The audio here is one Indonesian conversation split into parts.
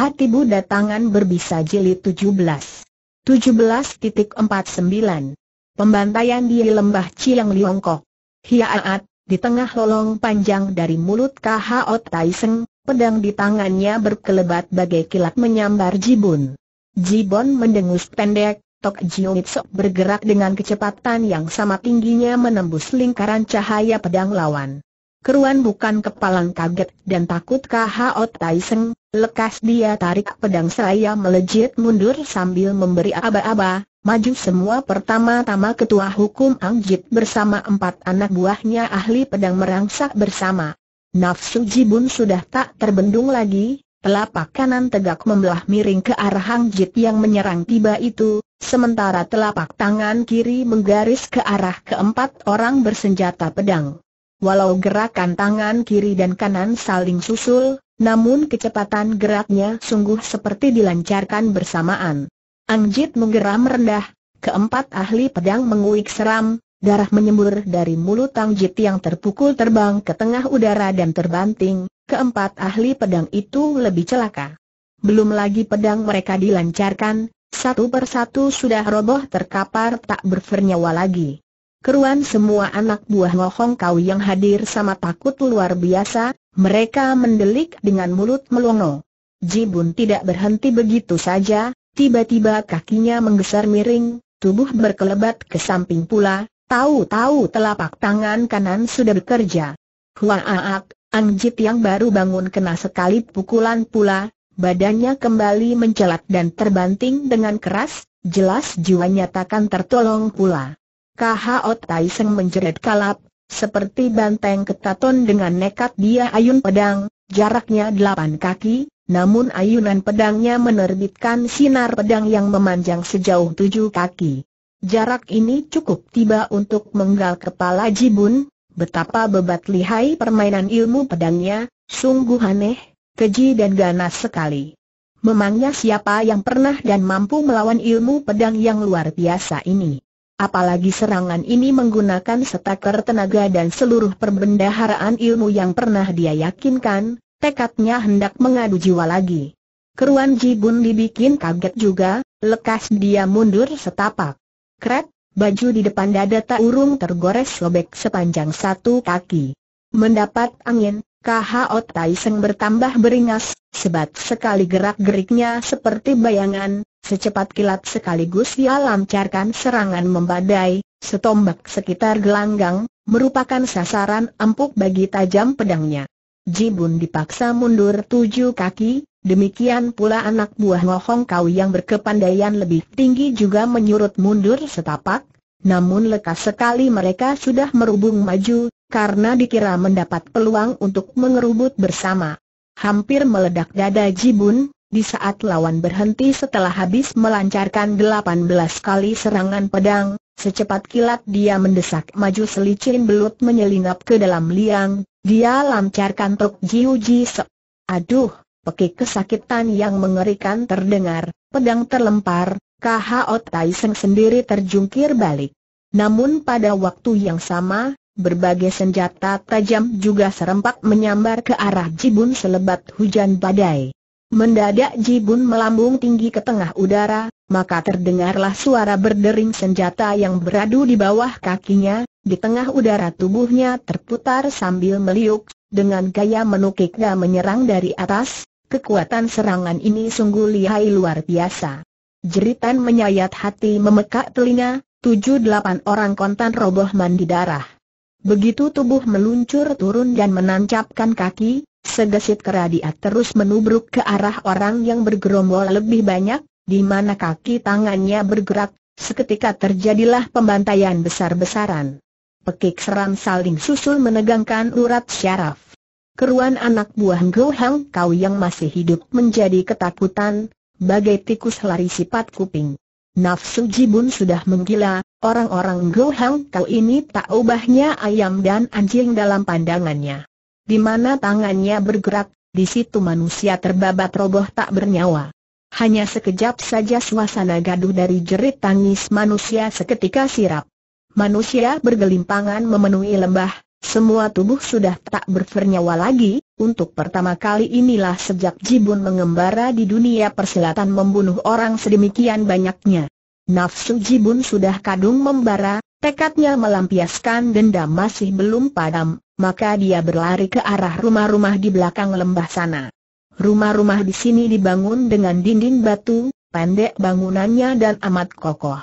Hati Buddha Tangan Berbisa Jilid 17 17.49 Pembantaian di Lembah Ciang Liongkok Hiaat, di tengah lolong panjang dari mulut Khaot Taiseng, pedang di tangannya berkelebat bagai kilat menyambar Jibun Jibun mendengus pendek, Tok Jiung Sok bergerak dengan kecepatan yang sama tingginya menembus lingkaran cahaya pedang lawan Keruan bukan kepalang kaget dan takut KHO Taiseng, lekas dia tarik pedang seraya melejit mundur sambil memberi aba-aba, maju semua pertama-tama ketua hukum Ang bersama empat anak buahnya ahli pedang merangsak bersama. Nafsu Jibun sudah tak terbendung lagi, Telapak kanan tegak membelah miring ke arah Angjit yang menyerang tiba itu, sementara telapak tangan kiri menggaris ke arah keempat orang bersenjata pedang. Walau gerakan tangan kiri dan kanan saling susul, namun kecepatan geraknya sungguh seperti dilancarkan bersamaan. Angjit menggeram rendah, keempat ahli pedang menguik seram, darah menyembur dari mulut Angjit yang terpukul terbang ke tengah udara dan terbanting, keempat ahli pedang itu lebih celaka. Belum lagi pedang mereka dilancarkan, satu persatu sudah roboh terkapar tak bernyawa lagi. Keruan semua anak buah Hong Kau yang hadir sama takut luar biasa, mereka mendelik dengan mulut melongo. Jibun tidak berhenti begitu saja, tiba-tiba kakinya menggeser miring, tubuh berkelebat ke samping pula, tahu-tahu telapak tangan kanan sudah bekerja. Huaaak, Angjit yang baru bangun kena sekali pukulan pula, badannya kembali mencelat dan terbanting dengan keras, jelas jiwanya takkan tertolong pula. KHO Taiseng menjerit kalap, seperti banteng ketaton dengan nekat dia ayun pedang, jaraknya delapan kaki, namun ayunan pedangnya menerbitkan sinar pedang yang memanjang sejauh tujuh kaki. Jarak ini cukup tiba untuk menggal kepala Jibun, betapa bebat lihai permainan ilmu pedangnya, sungguh aneh, keji dan ganas sekali. Memangnya siapa yang pernah dan mampu melawan ilmu pedang yang luar biasa ini? Apalagi serangan ini menggunakan setakar tenaga dan seluruh perbendaharaan ilmu yang pernah dia yakinkan, tekadnya hendak mengadu jiwa lagi. Keruan Jibun dibikin kaget juga, lekas dia mundur setapak. Kret, baju di depan dada tak urung tergores sobek sepanjang satu kaki. Mendapat angin, KHO Tai bertambah beringas, sebat sekali gerak-geriknya seperti bayangan, Secepat kilat sekaligus dia lancarkan serangan membadai, setombak sekitar gelanggang, merupakan sasaran empuk bagi tajam pedangnya. Jibun dipaksa mundur tujuh kaki, demikian pula anak buah Ngohong Kau yang berkepandaian lebih tinggi juga menyurut mundur setapak, namun lekas sekali mereka sudah merubung maju, karena dikira mendapat peluang untuk mengerubut bersama. Hampir meledak dada Jibun, di saat lawan berhenti setelah habis melancarkan 18 kali serangan pedang, secepat kilat dia mendesak maju selicin belut menyelinap ke dalam liang, dia lancarkan tok jiu ji se. Aduh, pekik kesakitan yang mengerikan terdengar, pedang terlempar, KHO Tai Seng sendiri terjungkir balik. Namun pada waktu yang sama, Berbagai senjata tajam juga serempak menyambar ke arah jibun selebat hujan badai. Mendadak Jibun melambung tinggi ke tengah udara, maka terdengarlah suara berdering senjata yang beradu di bawah kakinya, di tengah udara tubuhnya terputar sambil meliuk, dengan gaya menukiknya menyerang dari atas, kekuatan serangan ini sungguh lihai luar biasa. Jeritan menyayat hati memekak telinga, tujuh delapan orang kontan roboh mandi darah. Begitu tubuh meluncur turun dan menancapkan kaki, Segesit kera dia terus menubruk ke arah orang yang bergerombol lebih banyak, di mana kaki tangannya bergerak, seketika terjadilah pembantaian besar-besaran. Pekik seram saling susul menegangkan urat syaraf. Keruan anak buah Go Hang Kau yang masih hidup menjadi ketakutan, bagai tikus lari sifat kuping. Nafsu Jibun sudah menggila, orang-orang Go Hang Kau ini tak ubahnya ayam dan anjing dalam pandangannya. Di mana tangannya bergerak, di situ manusia terbabat roboh tak bernyawa. Hanya sekejap saja suasana gaduh dari jerit tangis manusia seketika sirap. Manusia bergelimpangan memenuhi lembah, semua tubuh sudah tak bernyawa lagi, untuk pertama kali inilah sejak Jibun mengembara di dunia persilatan membunuh orang sedemikian banyaknya. Nafsu Jibun sudah kadung membara, tekadnya melampiaskan dendam masih belum padam, maka dia berlari ke arah rumah-rumah di belakang lembah sana. Rumah-rumah di sini dibangun dengan dinding batu, pendek bangunannya dan amat kokoh.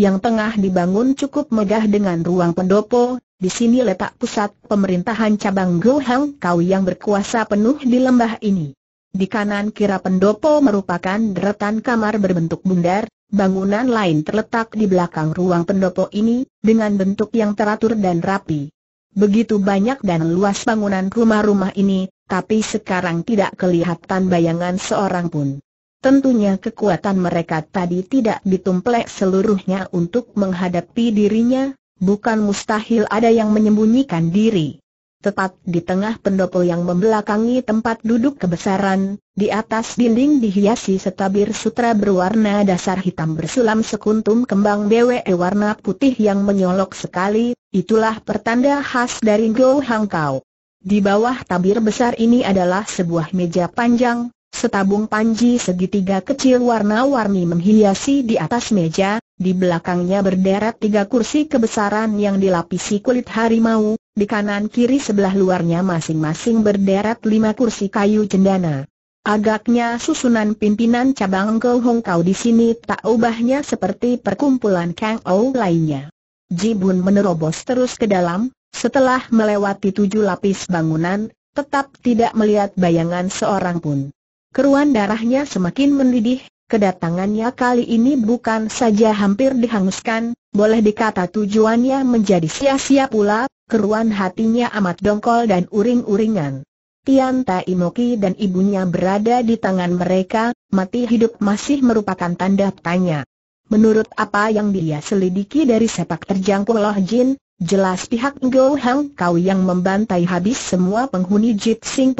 Yang tengah dibangun cukup megah dengan ruang pendopo, di sini letak pusat pemerintahan cabang Gohang Kau yang berkuasa penuh di lembah ini. Di kanan kira pendopo merupakan deretan kamar berbentuk bundar, bangunan lain terletak di belakang ruang pendopo ini, dengan bentuk yang teratur dan rapi. Begitu banyak dan luas bangunan rumah-rumah ini, tapi sekarang tidak kelihatan bayangan seorang pun. Tentunya kekuatan mereka tadi tidak ditumplek seluruhnya untuk menghadapi dirinya, bukan mustahil ada yang menyembunyikan diri tepat di tengah pendopo yang membelakangi tempat duduk kebesaran, di atas dinding dihiasi setabir sutra berwarna dasar hitam bersulam sekuntum kembang BWE warna putih yang menyolok sekali, itulah pertanda khas dari Go Hangkau. Di bawah tabir besar ini adalah sebuah meja panjang, setabung panji segitiga kecil warna-warni menghiasi di atas meja, di belakangnya berderet tiga kursi kebesaran yang dilapisi kulit harimau, di kanan kiri sebelah luarnya masing-masing berderet lima kursi kayu cendana. Agaknya susunan pimpinan cabang Kau Hong Kau di sini tak ubahnya seperti perkumpulan Kang Ou lainnya. Ji Jibun menerobos terus ke dalam, setelah melewati tujuh lapis bangunan, tetap tidak melihat bayangan seorang pun. Keruan darahnya semakin mendidih, Kedatangannya kali ini bukan saja hampir dihanguskan, boleh dikata tujuannya menjadi sia-sia pula, keruan hatinya amat dongkol dan uring-uringan. Tian Tai Moki dan ibunya berada di tangan mereka, mati hidup masih merupakan tanda tanya. Menurut apa yang dia selidiki dari sepak terjang Loh Jin, jelas pihak Ngo Hang Kau yang membantai habis semua penghuni Jit Sing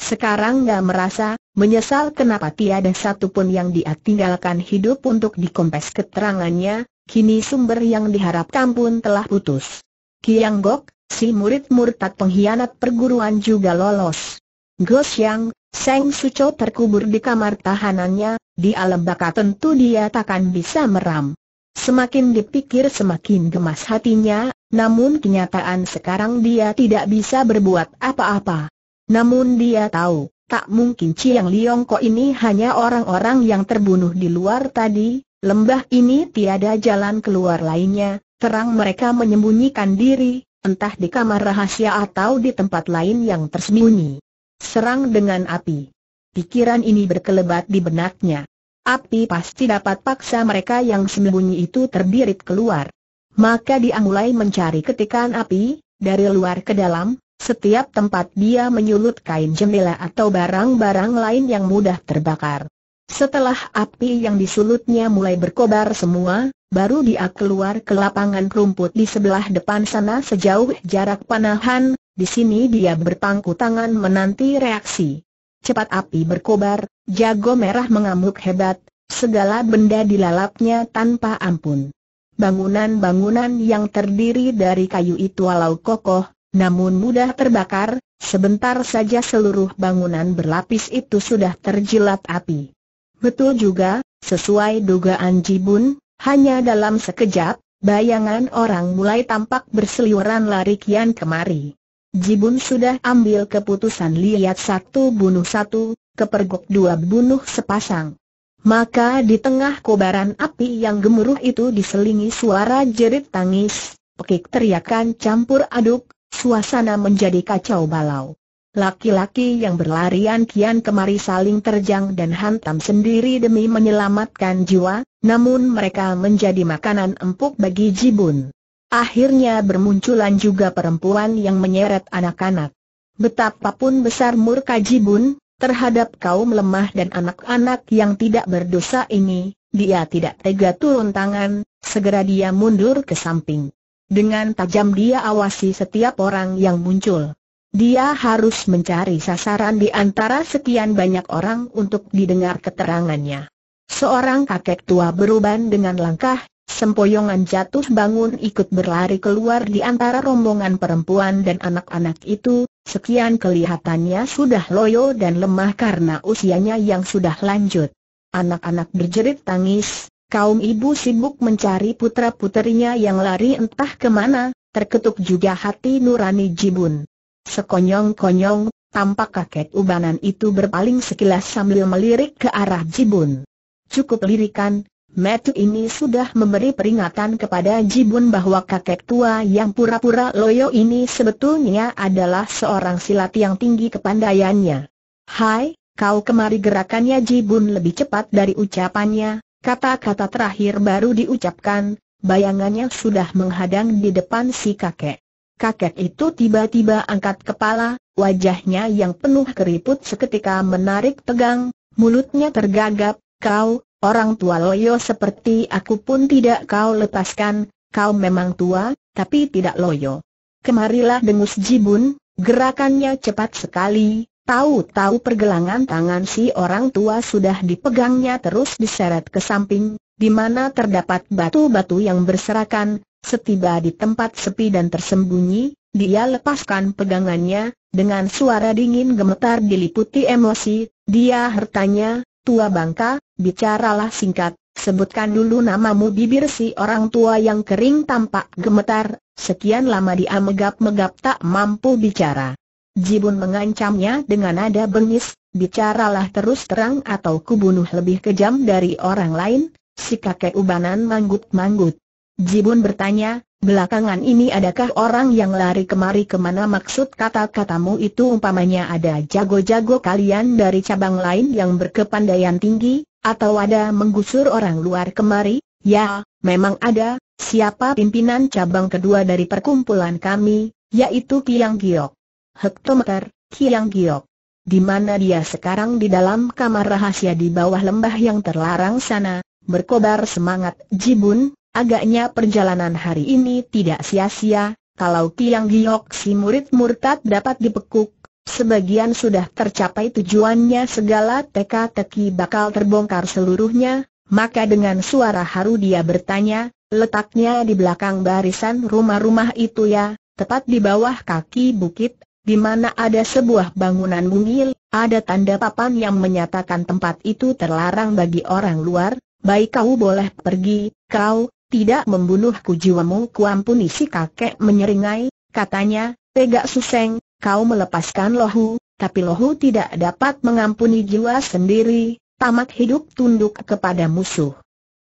Sekarang gak merasa, Menyesal kenapa tiada satupun yang dia tinggalkan hidup untuk dikompes keterangannya, kini sumber yang diharapkan pun telah putus. Kiang Gok, si murid murtad pengkhianat perguruan juga lolos. Go Yang, Seng Suco terkubur di kamar tahanannya, di alam baka tentu dia takkan bisa meram. Semakin dipikir semakin gemas hatinya, namun kenyataan sekarang dia tidak bisa berbuat apa-apa. Namun dia tahu, Tak mungkin Chiang Liongko ini hanya orang-orang yang terbunuh di luar tadi, lembah ini tiada jalan keluar lainnya, terang mereka menyembunyikan diri, entah di kamar rahasia atau di tempat lain yang tersembunyi. Serang dengan api. Pikiran ini berkelebat di benaknya. Api pasti dapat paksa mereka yang sembunyi itu terdirit keluar. Maka dia mulai mencari ketikan api, dari luar ke dalam, setiap tempat dia menyulut kain jendela atau barang-barang lain yang mudah terbakar. Setelah api yang disulutnya mulai berkobar semua, baru dia keluar ke lapangan rumput di sebelah depan sana sejauh jarak panahan, di sini dia berpangku tangan menanti reaksi. Cepat api berkobar, jago merah mengamuk hebat, segala benda dilalapnya tanpa ampun. Bangunan-bangunan yang terdiri dari kayu itu walau kokoh, namun mudah terbakar, sebentar saja seluruh bangunan berlapis itu sudah terjilat api. Betul juga, sesuai dugaan Jibun, hanya dalam sekejap, bayangan orang mulai tampak berseliweran lari kian kemari. Jibun sudah ambil keputusan lihat satu bunuh satu, kepergok dua bunuh sepasang. Maka di tengah kobaran api yang gemuruh itu diselingi suara jerit tangis, pekik teriakan campur aduk, suasana menjadi kacau balau. Laki-laki yang berlarian kian kemari saling terjang dan hantam sendiri demi menyelamatkan jiwa, namun mereka menjadi makanan empuk bagi Jibun. Akhirnya bermunculan juga perempuan yang menyeret anak-anak. Betapapun besar murka Jibun, terhadap kaum lemah dan anak-anak yang tidak berdosa ini, dia tidak tega turun tangan, segera dia mundur ke samping. Dengan tajam dia awasi setiap orang yang muncul. Dia harus mencari sasaran di antara sekian banyak orang untuk didengar keterangannya. Seorang kakek tua beruban dengan langkah, sempoyongan jatuh bangun ikut berlari keluar di antara rombongan perempuan dan anak-anak itu, sekian kelihatannya sudah loyo dan lemah karena usianya yang sudah lanjut. Anak-anak berjerit tangis, kaum ibu sibuk mencari putra-puterinya yang lari entah kemana, terketuk juga hati nurani Jibun. Sekonyong-konyong, tampak kakek ubanan itu berpaling sekilas sambil melirik ke arah Jibun. Cukup lirikan, Metu ini sudah memberi peringatan kepada Jibun bahwa kakek tua yang pura-pura loyo ini sebetulnya adalah seorang silat yang tinggi kepandaiannya. Hai, kau kemari gerakannya Jibun lebih cepat dari ucapannya, Kata-kata terakhir baru diucapkan, bayangannya sudah menghadang di depan si kakek. Kakek itu tiba-tiba angkat kepala, wajahnya yang penuh keriput seketika menarik tegang, mulutnya tergagap, kau, orang tua loyo seperti aku pun tidak kau lepaskan, kau memang tua, tapi tidak loyo. Kemarilah dengus jibun, gerakannya cepat sekali, Tahu-tahu pergelangan tangan si orang tua sudah dipegangnya terus diseret ke samping, di mana terdapat batu-batu yang berserakan, setiba di tempat sepi dan tersembunyi, dia lepaskan pegangannya, dengan suara dingin gemetar diliputi emosi, dia bertanya, tua bangka, bicaralah singkat, Sebutkan dulu namamu bibir si orang tua yang kering tampak gemetar, sekian lama dia megap-megap tak mampu bicara. Jibun mengancamnya dengan nada bengis, bicaralah terus terang atau kubunuh lebih kejam dari orang lain, si kakek ubanan manggut-manggut. Jibun bertanya, belakangan ini adakah orang yang lari kemari kemana maksud kata-katamu itu umpamanya ada jago-jago kalian dari cabang lain yang berkepandaian tinggi, atau ada menggusur orang luar kemari? Ya, memang ada, siapa pimpinan cabang kedua dari perkumpulan kami, yaitu Piang Giok hektometer, Kiang Giok. Di mana dia sekarang di dalam kamar rahasia di bawah lembah yang terlarang sana, berkobar semangat Jibun, agaknya perjalanan hari ini tidak sia-sia, kalau Kiang Giok si murid murtad dapat dipekuk, sebagian sudah tercapai tujuannya segala teka-teki bakal terbongkar seluruhnya, maka dengan suara haru dia bertanya, letaknya di belakang barisan rumah-rumah itu ya, tepat di bawah kaki bukit, di mana ada sebuah bangunan mungil, ada tanda papan yang menyatakan tempat itu terlarang bagi orang luar, baik kau boleh pergi, kau tidak membunuhku jiwamu kuampuni si kakek menyeringai, katanya, Tega Suseng, kau melepaskan lohu, tapi lohu tidak dapat mengampuni jiwa sendiri, tamat hidup tunduk kepada musuh.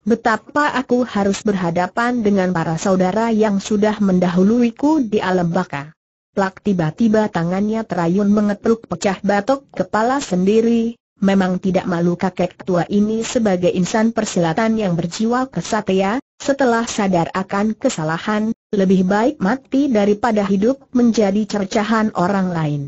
Betapa aku harus berhadapan dengan para saudara yang sudah mendahuluiku di alam baka. Plak tiba-tiba tangannya terayun mengetuk pecah batok kepala sendiri. Memang tidak malu kakek tua ini sebagai insan persilatan yang berjiwa kesatria, setelah sadar akan kesalahan, lebih baik mati daripada hidup menjadi cercahan orang lain.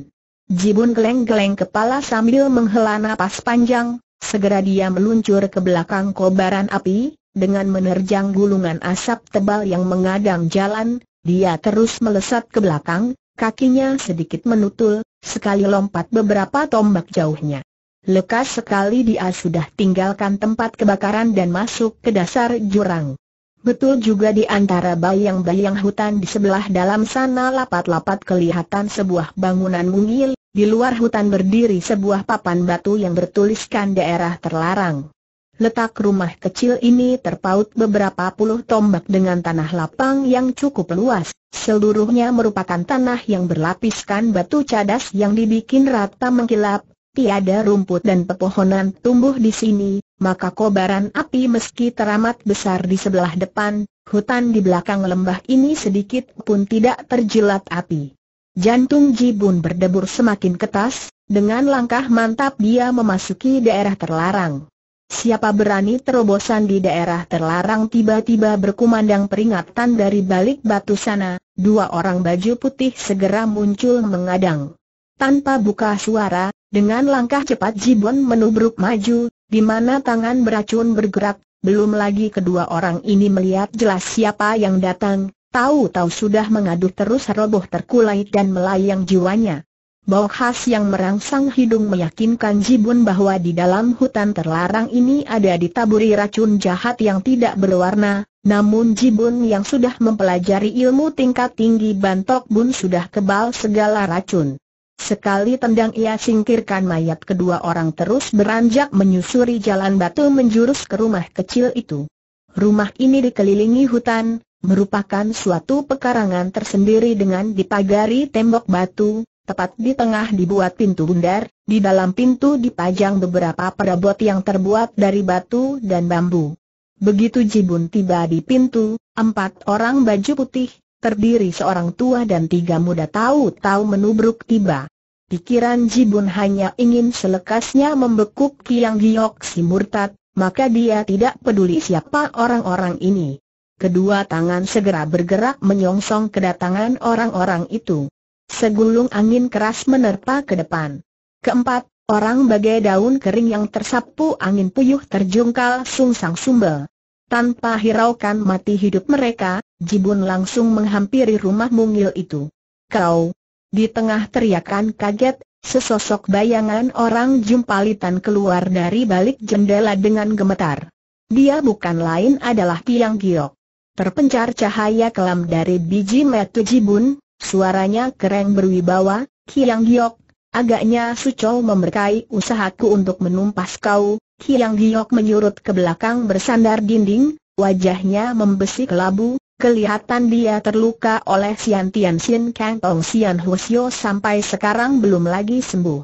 Jibun geleng-geleng kepala sambil menghela napas panjang, segera dia meluncur ke belakang kobaran api, dengan menerjang gulungan asap tebal yang mengadang jalan, dia terus melesat ke belakang, kakinya sedikit menutul, sekali lompat beberapa tombak jauhnya. Lekas sekali dia sudah tinggalkan tempat kebakaran dan masuk ke dasar jurang. Betul juga di antara bayang-bayang hutan di sebelah dalam sana lapat-lapat kelihatan sebuah bangunan mungil, di luar hutan berdiri sebuah papan batu yang bertuliskan daerah terlarang. Letak rumah kecil ini terpaut beberapa puluh tombak dengan tanah lapang yang cukup luas. Seluruhnya merupakan tanah yang berlapiskan batu cadas yang dibikin rata mengkilap. Tiada rumput dan pepohonan tumbuh di sini, maka kobaran api meski teramat besar di sebelah depan, hutan di belakang lembah ini sedikit pun tidak terjilat api. Jantung Jibun berdebur semakin ketas, dengan langkah mantap dia memasuki daerah terlarang. Siapa berani terobosan di daerah terlarang tiba-tiba berkumandang peringatan dari balik batu sana, dua orang baju putih segera muncul mengadang. Tanpa buka suara, dengan langkah cepat Jibon menubruk maju, di mana tangan beracun bergerak, belum lagi kedua orang ini melihat jelas siapa yang datang, tahu-tahu sudah mengaduk terus roboh terkulai dan melayang jiwanya. Bau khas yang merangsang hidung meyakinkan Jibun bahwa di dalam hutan terlarang ini ada ditaburi racun jahat yang tidak berwarna, namun Jibun yang sudah mempelajari ilmu tingkat tinggi Bantok Bun sudah kebal segala racun. Sekali tendang ia singkirkan mayat kedua orang terus beranjak menyusuri jalan batu menjurus ke rumah kecil itu. Rumah ini dikelilingi hutan, merupakan suatu pekarangan tersendiri dengan dipagari tembok batu, Tepat di tengah dibuat pintu bundar, di dalam pintu dipajang beberapa perabot yang terbuat dari batu dan bambu. Begitu Jibun tiba di pintu, empat orang baju putih, terdiri seorang tua dan tiga muda tahu-tahu menubruk tiba. Pikiran Jibun hanya ingin selekasnya membekuk Kiang Giok si murtad, maka dia tidak peduli siapa orang-orang ini. Kedua tangan segera bergerak menyongsong kedatangan orang-orang itu. Segulung angin keras menerpa ke depan. Keempat, orang bagai daun kering yang tersapu angin puyuh terjungkal sungsang sumbel. Tanpa hiraukan mati hidup mereka, Jibun langsung menghampiri rumah mungil itu. Kau! Di tengah teriakan kaget, sesosok bayangan orang jumpalitan keluar dari balik jendela dengan gemetar. Dia bukan lain adalah Tiang Giok. Terpencar cahaya kelam dari biji metu Jibun, Suaranya keren berwibawa, Kiang Giok, agaknya Sucol memberkai usahaku untuk menumpas kau. Kiang Giok menyurut ke belakang bersandar dinding, wajahnya membesi kelabu, kelihatan dia terluka oleh Sian Tian Sin Kang Tong Sian Husio sampai sekarang belum lagi sembuh.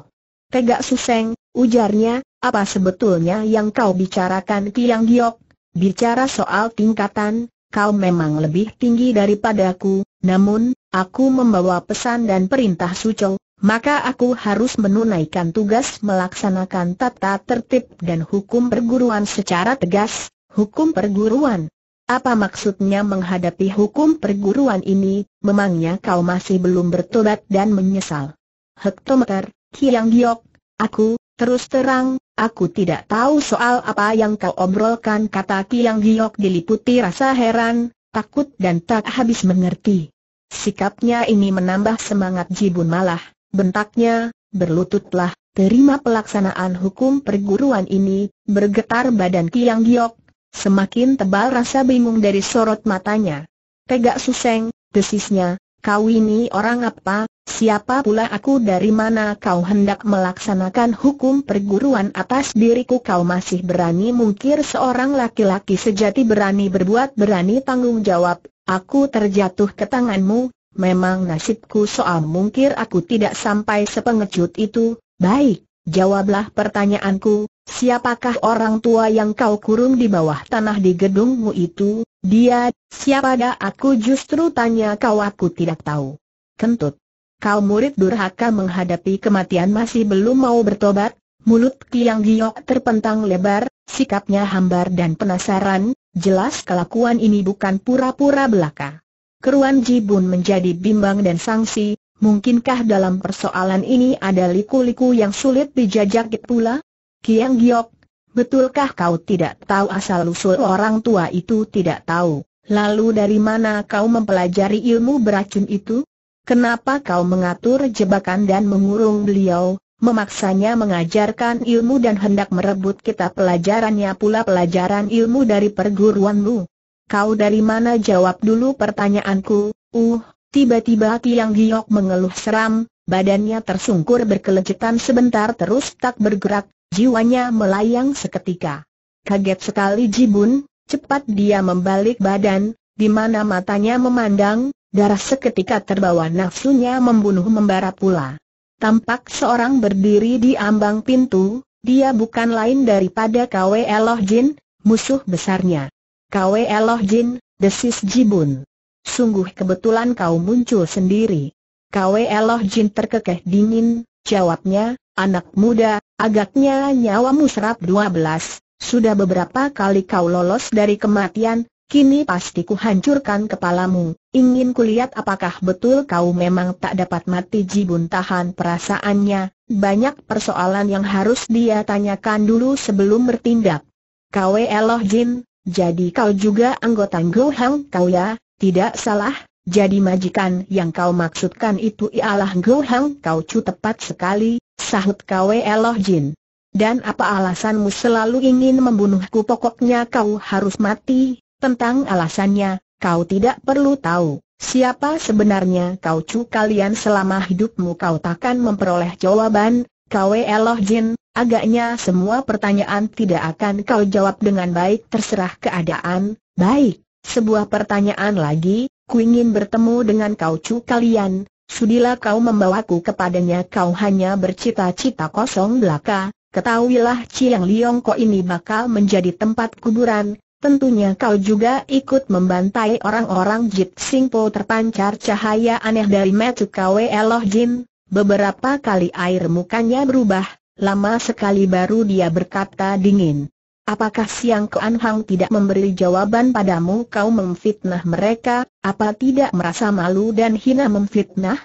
Tegak Suseng, ujarnya, apa sebetulnya yang kau bicarakan Kiang Giok? Bicara soal tingkatan, kau memang lebih tinggi daripadaku, namun, aku membawa pesan dan perintah Suco, maka aku harus menunaikan tugas melaksanakan tata tertib dan hukum perguruan secara tegas, hukum perguruan. Apa maksudnya menghadapi hukum perguruan ini, memangnya kau masih belum bertobat dan menyesal? Hektometer, Kiang Giok, aku, terus terang, aku tidak tahu soal apa yang kau obrolkan kata Kiang Giok diliputi rasa heran, takut dan tak habis mengerti. Sikapnya ini menambah semangat Jibun malah, bentaknya, berlututlah, terima pelaksanaan hukum perguruan ini, bergetar badan Tiang Giok, semakin tebal rasa bingung dari sorot matanya. Tegak suseng, desisnya, kau ini orang apa, Siapa pula aku dari mana kau hendak melaksanakan hukum perguruan atas diriku kau masih berani mungkir seorang laki-laki sejati berani berbuat berani tanggung jawab, aku terjatuh ke tanganmu, memang nasibku soal mungkir aku tidak sampai sepengecut itu, baik, jawablah pertanyaanku, siapakah orang tua yang kau kurung di bawah tanah di gedungmu itu, dia, siapa dah aku justru tanya kau aku tidak tahu. Kentut kau murid durhaka menghadapi kematian masih belum mau bertobat, mulut Kiang Giok terpentang lebar, sikapnya hambar dan penasaran, jelas kelakuan ini bukan pura-pura belaka. Keruan Ji Bun menjadi bimbang dan sangsi, mungkinkah dalam persoalan ini ada liku-liku yang sulit dijajak pula? Kiang Giok, betulkah kau tidak tahu asal-usul orang tua itu tidak tahu, lalu dari mana kau mempelajari ilmu beracun itu? Kenapa kau mengatur jebakan dan mengurung beliau, memaksanya mengajarkan ilmu dan hendak merebut kita pelajarannya pula pelajaran ilmu dari perguruanmu? Kau dari mana jawab dulu pertanyaanku, uh, tiba-tiba Tiang Giok mengeluh seram, badannya tersungkur berkelejutan sebentar terus tak bergerak, jiwanya melayang seketika. Kaget sekali Jibun, cepat dia membalik badan, di mana matanya memandang, Darah seketika terbawa nafsunya membunuh membara pula. Tampak seorang berdiri di ambang pintu, dia bukan lain daripada Kwe Eloh Jin, musuh besarnya. Kwe Eloh Jin, desis Jibun. Sungguh kebetulan kau muncul sendiri. Kwe Eloh Jin terkekeh dingin, jawabnya, anak muda, agaknya nyawamu serap belas. sudah beberapa kali kau lolos dari kematian, Kini pasti kuhancurkan kepalamu, ingin kulihat apakah betul kau memang tak dapat mati Jibun tahan perasaannya, banyak persoalan yang harus dia tanyakan dulu sebelum bertindak. Kau Eloh Jin, jadi kau juga anggota Go Hang kau ya, tidak salah, jadi majikan yang kau maksudkan itu ialah Go Hang kau cu tepat sekali, sahut kau Eloh Jin. Dan apa alasanmu selalu ingin membunuhku pokoknya kau harus mati, tentang alasannya, kau tidak perlu tahu. Siapa sebenarnya kau cu kalian selama hidupmu kau takkan memperoleh jawaban, Kau Eloh Jin, agaknya semua pertanyaan tidak akan kau jawab dengan baik terserah keadaan, baik, sebuah pertanyaan lagi, ku ingin bertemu dengan kau cu kalian, sudilah kau membawaku kepadanya kau hanya bercita-cita kosong belaka, ketahuilah ciang Liong kok ini bakal menjadi tempat kuburan, Tentunya kau juga ikut membantai orang-orang Jit Singpo terpancar cahaya aneh dari Metu Kwe Eloh Jin, beberapa kali air mukanya berubah, lama sekali baru dia berkata dingin. Apakah Siang Kuan Hang tidak memberi jawaban padamu kau memfitnah mereka, apa tidak merasa malu dan hina memfitnah?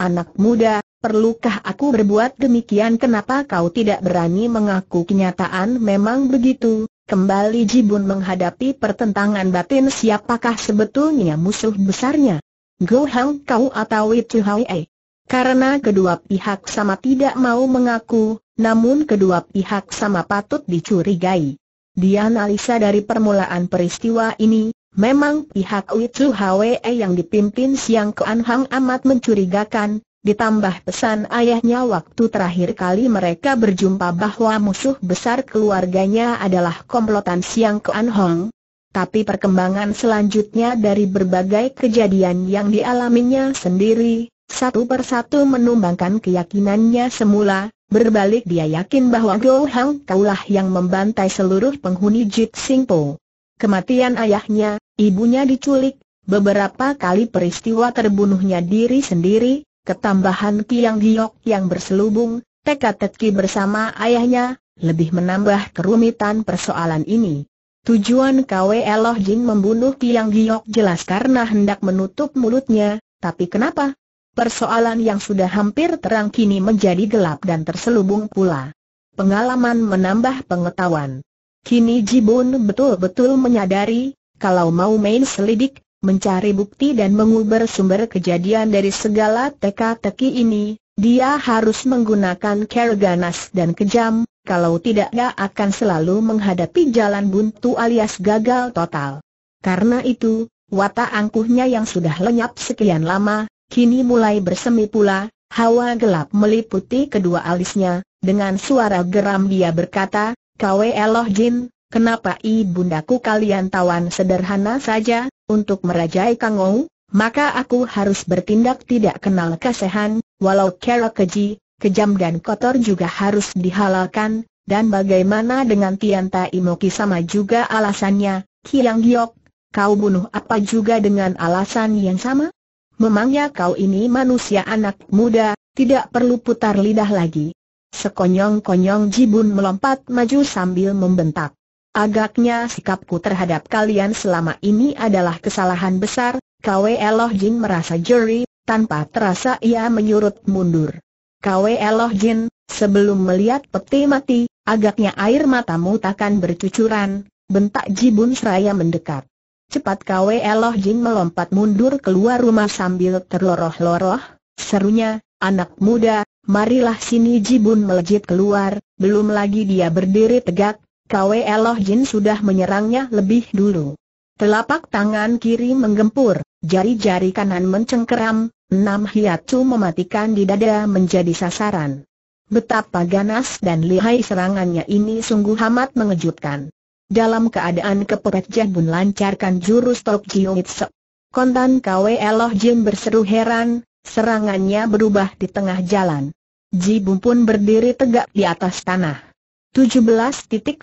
Anak muda, perlukah aku berbuat demikian kenapa kau tidak berani mengaku kenyataan memang begitu, Kembali Jibun menghadapi pertentangan batin siapakah sebetulnya musuh besarnya. Go Hang Kau atau Itu Hai Karena kedua pihak sama tidak mau mengaku, namun kedua pihak sama patut dicurigai. Dianalisa dari permulaan peristiwa ini, memang pihak Chu Hwee yang dipimpin Siang Kuan Hang amat mencurigakan, Ditambah pesan ayahnya waktu terakhir kali mereka berjumpa bahwa musuh besar keluarganya adalah komplotan Siang Kuan Hong. Tapi perkembangan selanjutnya dari berbagai kejadian yang dialaminya sendiri, satu persatu menumbangkan keyakinannya semula, berbalik dia yakin bahwa Go Hang kaulah yang membantai seluruh penghuni Jit Sing Po. Kematian ayahnya, ibunya diculik, beberapa kali peristiwa terbunuhnya diri sendiri, ketambahan Kiang Giok yang berselubung, tekad teki bersama ayahnya, lebih menambah kerumitan persoalan ini. Tujuan Kwe Eloh Jin membunuh Kiang Giok jelas karena hendak menutup mulutnya, tapi kenapa? Persoalan yang sudah hampir terang kini menjadi gelap dan terselubung pula. Pengalaman menambah pengetahuan. Kini Jibun betul-betul menyadari, kalau mau main selidik, mencari bukti dan menguber sumber kejadian dari segala teka-teki ini, dia harus menggunakan cara ganas dan kejam, kalau tidak dia akan selalu menghadapi jalan buntu alias gagal total. Karena itu, watak angkuhnya yang sudah lenyap sekian lama, kini mulai bersemi pula, hawa gelap meliputi kedua alisnya, dengan suara geram dia berkata, Kwe Eloh Jin, Kenapa ibundaku kalian tawan sederhana saja, untuk merajai Kangou, maka aku harus bertindak tidak kenal kasihan, walau kera keji, kejam dan kotor juga harus dihalalkan, dan bagaimana dengan Tianta Imoki sama juga alasannya, Kilang Giok, kau bunuh apa juga dengan alasan yang sama? Memangnya kau ini manusia anak muda, tidak perlu putar lidah lagi. Sekonyong-konyong Jibun melompat maju sambil membentak. Agaknya sikapku terhadap kalian selama ini adalah kesalahan besar, Kwe Loh Jin merasa jeri, tanpa terasa ia menyurut mundur. Kwe Loh Jin, sebelum melihat peti mati, agaknya air matamu takkan bercucuran, bentak Jibun Seraya mendekat. Cepat Kwe Loh Jin melompat mundur keluar rumah sambil terloroh-loroh, serunya, anak muda, marilah sini Jibun melejit keluar, belum lagi dia berdiri tegak, Kwe Eloh Jin sudah menyerangnya lebih dulu. Telapak tangan kiri menggempur, jari-jari kanan mencengkeram, enam hiatus mematikan di dada menjadi sasaran. Betapa ganas dan lihai serangannya ini sungguh amat mengejutkan. Dalam keadaan kepepet Jebun lancarkan jurus Tok Jiungitse. Kontan Kwe Eloh Jin berseru heran, serangannya berubah di tengah jalan. Jibun pun berdiri tegak di atas tanah. 17.50.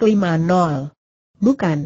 Bukan.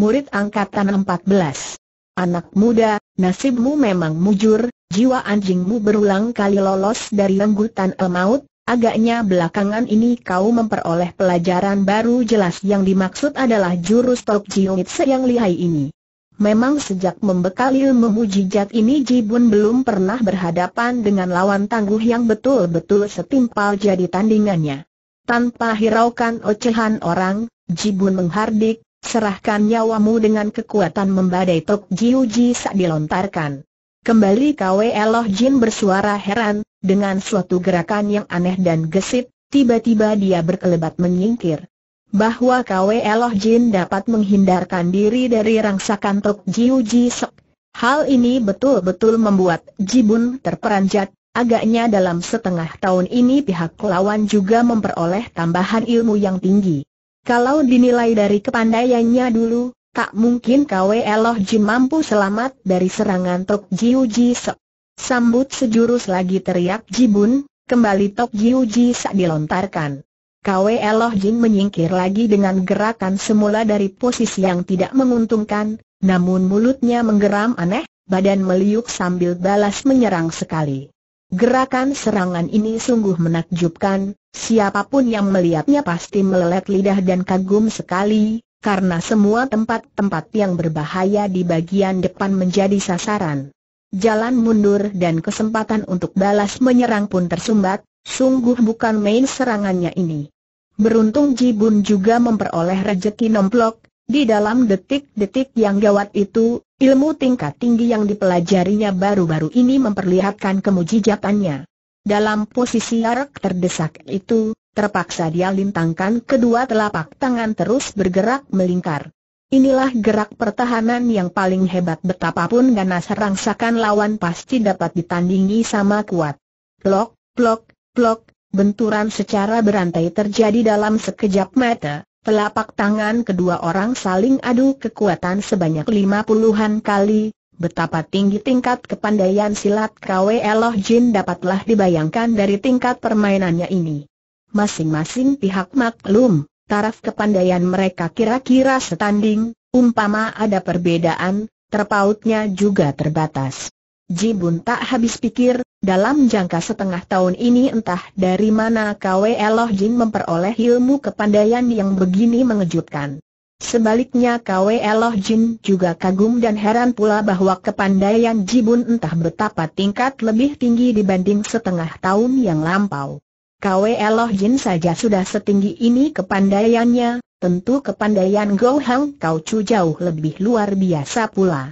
Murid angkatan 14. Anak muda, nasibmu memang mujur, jiwa anjingmu berulang kali lolos dari lenggutan maut, agaknya belakangan ini kau memperoleh pelajaran baru jelas yang dimaksud adalah jurus Tok Jiungit yang lihai ini. Memang sejak membekali ilmu mujijat ini Jibun belum pernah berhadapan dengan lawan tangguh yang betul-betul setimpal jadi tandingannya. Tanpa hiraukan ocehan orang, Jibun menghardik, serahkan nyawamu dengan kekuatan membadai Tok Jiu Ji Sak dilontarkan. Kembali Kwe Eloh Jin bersuara heran, dengan suatu gerakan yang aneh dan gesit, tiba-tiba dia berkelebat menyingkir. Bahwa Kwe Eloh Jin dapat menghindarkan diri dari rangsakan Tok Jiu Ji Sok. Hal ini betul-betul membuat Jibun terperanjat, Agaknya dalam setengah tahun ini pihak lawan juga memperoleh tambahan ilmu yang tinggi. Kalau dinilai dari kepandaiannya dulu, tak mungkin Kwe Eloh Jin mampu selamat dari serangan Tok Jiu Ji Sok. Sambut sejurus lagi teriak Jibun, kembali Tok Jiu Ji Sok dilontarkan. Kwe Eloh Jin menyingkir lagi dengan gerakan semula dari posisi yang tidak menguntungkan, namun mulutnya menggeram aneh, badan meliuk sambil balas menyerang sekali. Gerakan serangan ini sungguh menakjubkan, siapapun yang melihatnya pasti melelet lidah dan kagum sekali, karena semua tempat-tempat yang berbahaya di bagian depan menjadi sasaran. Jalan mundur dan kesempatan untuk balas menyerang pun tersumbat, sungguh bukan main serangannya ini. Beruntung Jibun juga memperoleh rejeki nomplok, di dalam detik-detik yang gawat itu, Ilmu tingkat tinggi yang dipelajarinya baru-baru ini memperlihatkan kemujijatannya. Dalam posisi arak terdesak itu, terpaksa dia lintangkan kedua telapak tangan terus bergerak melingkar. Inilah gerak pertahanan yang paling hebat betapapun ganas rangsakan lawan pasti dapat ditandingi sama kuat. Plok, plok, plok, benturan secara berantai terjadi dalam sekejap mata. Telapak tangan kedua orang saling adu kekuatan sebanyak lima puluhan kali, betapa tinggi tingkat kepandaian silat KW Eloh Jin dapatlah dibayangkan dari tingkat permainannya ini. Masing-masing pihak maklum, taraf kepandaian mereka kira-kira setanding, umpama ada perbedaan, terpautnya juga terbatas. Jibun tak habis pikir, dalam jangka setengah tahun ini entah dari mana Kwe Eloh Jin memperoleh ilmu kepandaian yang begini mengejutkan. Sebaliknya Kwe Eloh Jin juga kagum dan heran pula bahwa kepandaian Jibun entah betapa tingkat lebih tinggi dibanding setengah tahun yang lampau. Kwe Eloh Jin saja sudah setinggi ini kepandaiannya, tentu kepandaian Go Hang Kau Chu jauh lebih luar biasa pula.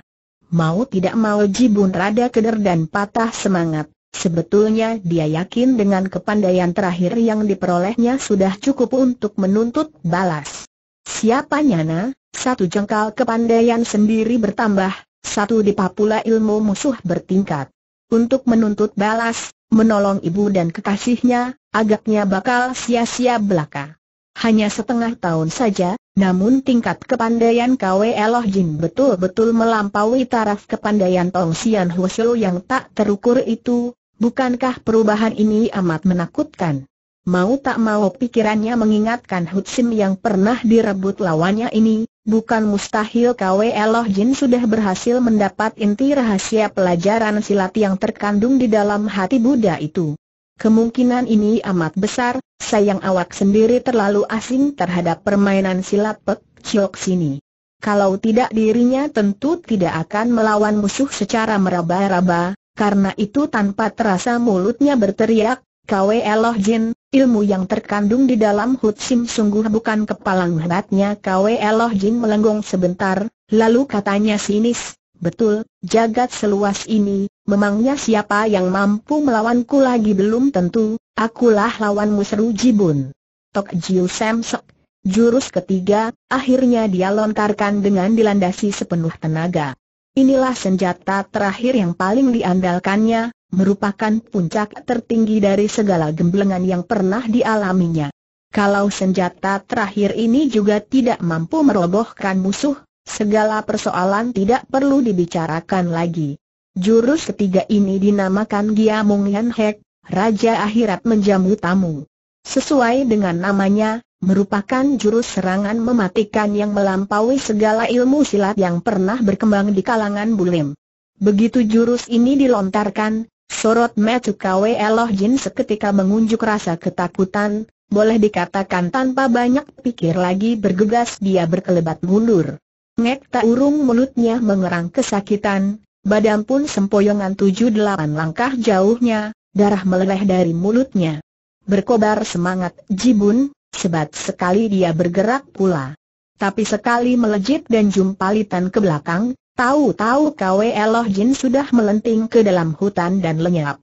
Mau tidak mau Jibun rada keder dan patah semangat. Sebetulnya dia yakin dengan kepandaian terakhir yang diperolehnya sudah cukup untuk menuntut balas. Siapa nyana, satu jengkal kepandaian sendiri bertambah, satu di dipapula ilmu musuh bertingkat. Untuk menuntut balas, menolong ibu dan kekasihnya, agaknya bakal sia-sia belaka. Hanya setengah tahun saja, namun tingkat kepandaian KW Eloh Jin betul-betul melampaui taraf kepandaian Tong Sian Hwasyo yang tak terukur itu, Bukankah perubahan ini amat menakutkan? Mau tak mau pikirannya mengingatkan Hutsim yang pernah direbut lawannya ini, bukan mustahil KW Eloh Jin sudah berhasil mendapat inti rahasia pelajaran silat yang terkandung di dalam hati Buddha itu. Kemungkinan ini amat besar, sayang awak sendiri terlalu asing terhadap permainan silat Pek Chiok sini. Kalau tidak dirinya tentu tidak akan melawan musuh secara meraba-raba, karena itu tanpa terasa mulutnya berteriak, Kwe Eloh Jin, ilmu yang terkandung di dalam Hutsim Sim sungguh bukan kepalang hebatnya Kwe Eloh Jin melenggong sebentar, lalu katanya sinis, Betul, jagat seluas ini, memangnya siapa yang mampu melawanku lagi belum tentu, akulah lawanmu seru Jibun. Tok Jiu Sam Sok. Jurus ketiga, akhirnya dia lontarkan dengan dilandasi sepenuh tenaga. Inilah senjata terakhir yang paling diandalkannya, merupakan puncak tertinggi dari segala gemblengan yang pernah dialaminya. Kalau senjata terakhir ini juga tidak mampu merobohkan musuh, segala persoalan tidak perlu dibicarakan lagi. Jurus ketiga ini dinamakan Giamong Yan Hek, Raja Akhirat Menjamu Tamu. Sesuai dengan namanya, merupakan jurus serangan mematikan yang melampaui segala ilmu silat yang pernah berkembang di kalangan bulim. Begitu jurus ini dilontarkan, sorot Kwe Eloh Jin seketika mengunjuk rasa ketakutan, boleh dikatakan tanpa banyak pikir lagi bergegas dia berkelebat mundur. Ngek tak urung mulutnya mengerang kesakitan, badan pun sempoyongan tujuh delapan langkah jauhnya, darah meleleh dari mulutnya. Berkobar semangat, Jibun, Sebat sekali dia bergerak pula. Tapi sekali melejit dan jumpalitan ke belakang, tahu-tahu Kwe Eloh Jin sudah melenting ke dalam hutan dan lenyap.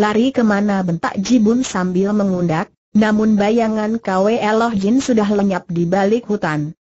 Lari kemana bentak Jibun sambil mengundak, namun bayangan Kwe Eloh Jin sudah lenyap di balik hutan.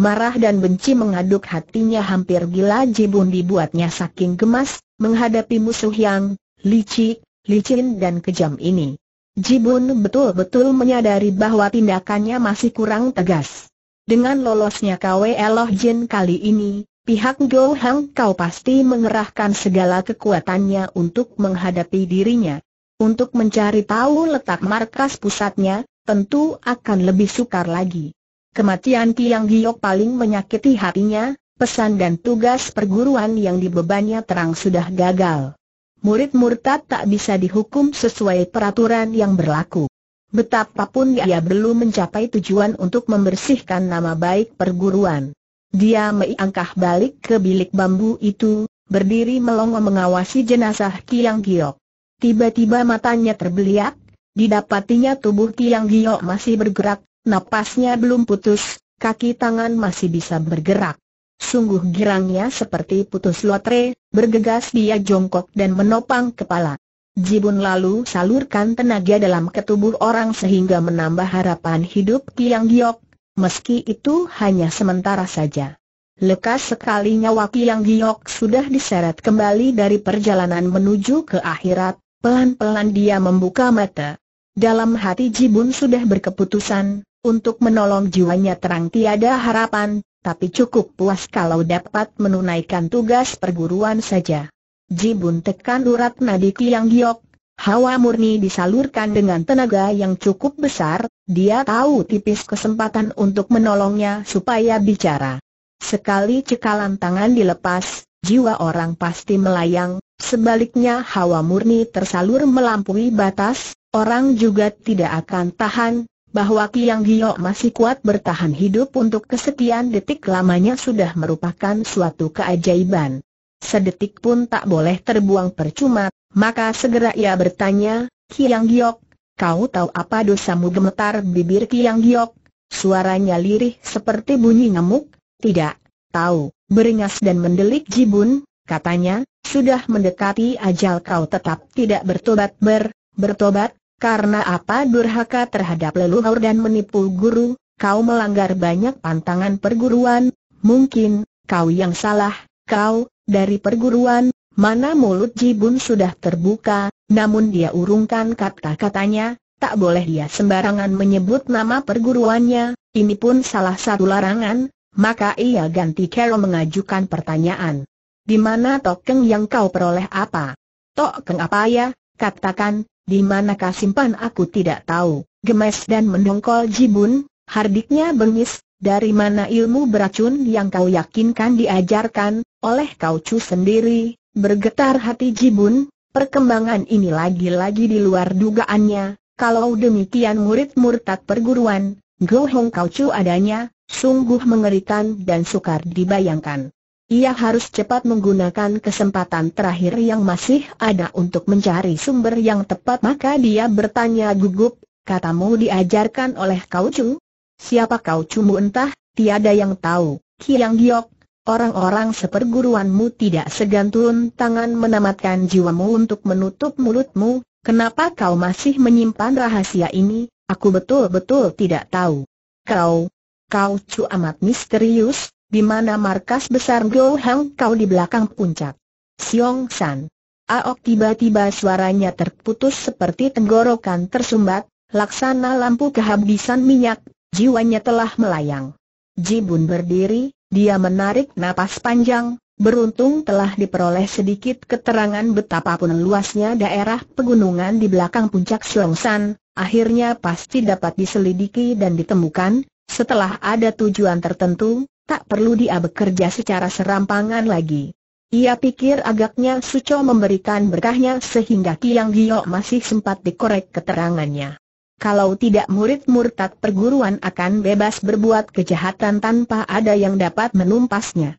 Marah dan benci mengaduk hatinya hampir gila Jibun dibuatnya saking gemas, menghadapi musuh yang licik, licin dan kejam ini. Jibun betul-betul menyadari bahwa tindakannya masih kurang tegas. Dengan lolosnya KW Eloh Jin kali ini, pihak Go Hang Kau pasti mengerahkan segala kekuatannya untuk menghadapi dirinya. Untuk mencari tahu letak markas pusatnya, tentu akan lebih sukar lagi. Kematian Kiang Giok paling menyakiti hatinya, pesan dan tugas perguruan yang dibebannya terang sudah gagal murid murtad tak bisa dihukum sesuai peraturan yang berlaku. Betapapun ia belum mencapai tujuan untuk membersihkan nama baik perguruan. Dia mengangkat balik ke bilik bambu itu, berdiri melongo mengawasi jenazah Kiang Giok. Tiba-tiba matanya terbeliak, didapatinya tubuh Kiang Giok masih bergerak, napasnya belum putus, kaki tangan masih bisa bergerak. Sungguh girangnya seperti putus lotre, bergegas dia jongkok dan menopang kepala. Jibun lalu salurkan tenaga dalam ketubuh orang sehingga menambah harapan hidup Kiang Giok, meski itu hanya sementara saja. Lekas sekali nyawa Kiang Giok sudah diseret kembali dari perjalanan menuju ke akhirat, pelan-pelan dia membuka mata. Dalam hati Jibun sudah berkeputusan, untuk menolong jiwanya terang tiada harapan, tapi cukup puas kalau dapat menunaikan tugas perguruan saja. Jibun tekan urat nadi Kiang Giok, hawa murni disalurkan dengan tenaga yang cukup besar, dia tahu tipis kesempatan untuk menolongnya supaya bicara. Sekali cekalan tangan dilepas, jiwa orang pasti melayang, sebaliknya hawa murni tersalur melampaui batas, orang juga tidak akan tahan, bahwa Kiang Gio masih kuat bertahan hidup untuk kesekian detik lamanya sudah merupakan suatu keajaiban. Sedetik pun tak boleh terbuang percuma, maka segera ia bertanya, Kiang Giok, kau tahu apa dosamu gemetar bibir Kiang Giok? Suaranya lirih seperti bunyi ngamuk, tidak, tahu, beringas dan mendelik jibun, katanya, sudah mendekati ajal kau tetap tidak bertobat ber, bertobat, karena apa durhaka terhadap leluhur dan menipu guru, kau melanggar banyak pantangan perguruan, mungkin, kau yang salah, kau, dari perguruan, mana mulut Jibun sudah terbuka, namun dia urungkan kata-katanya, tak boleh dia sembarangan menyebut nama perguruannya, ini pun salah satu larangan, maka ia ganti kero mengajukan pertanyaan. Di mana tokeng yang kau peroleh apa? Tokeng apa ya? Katakan, di manakah simpan aku tidak tahu, gemes dan mendongkol Jibun, hardiknya bengis, dari mana ilmu beracun yang kau yakinkan diajarkan, oleh kau cu sendiri, bergetar hati Jibun, perkembangan ini lagi-lagi di luar dugaannya, kalau demikian murid murtad perguruan, Gohong Kau cu adanya, sungguh mengerikan dan sukar dibayangkan. Ia harus cepat menggunakan kesempatan terakhir yang masih ada untuk mencari sumber yang tepat maka dia bertanya gugup, katamu diajarkan oleh kau Chu? Siapa kau mu entah, tiada yang tahu, Kiang Giok, orang-orang seperguruanmu tidak segan turun tangan menamatkan jiwamu untuk menutup mulutmu, kenapa kau masih menyimpan rahasia ini, aku betul-betul tidak tahu. Kau, kau cu amat misterius, di mana markas besar Go Hang kau di belakang puncak? Siong San. Aok tiba-tiba suaranya terputus seperti tenggorokan tersumbat, laksana lampu kehabisan minyak, jiwanya telah melayang. Ji Bun berdiri, dia menarik napas panjang, beruntung telah diperoleh sedikit keterangan betapapun luasnya daerah pegunungan di belakang puncak San, akhirnya pasti dapat diselidiki dan ditemukan, setelah ada tujuan tertentu, tak perlu dia bekerja secara serampangan lagi. Ia pikir agaknya Suco memberikan berkahnya sehingga Kiang Gio masih sempat dikorek keterangannya. Kalau tidak murid murtad perguruan akan bebas berbuat kejahatan tanpa ada yang dapat menumpasnya.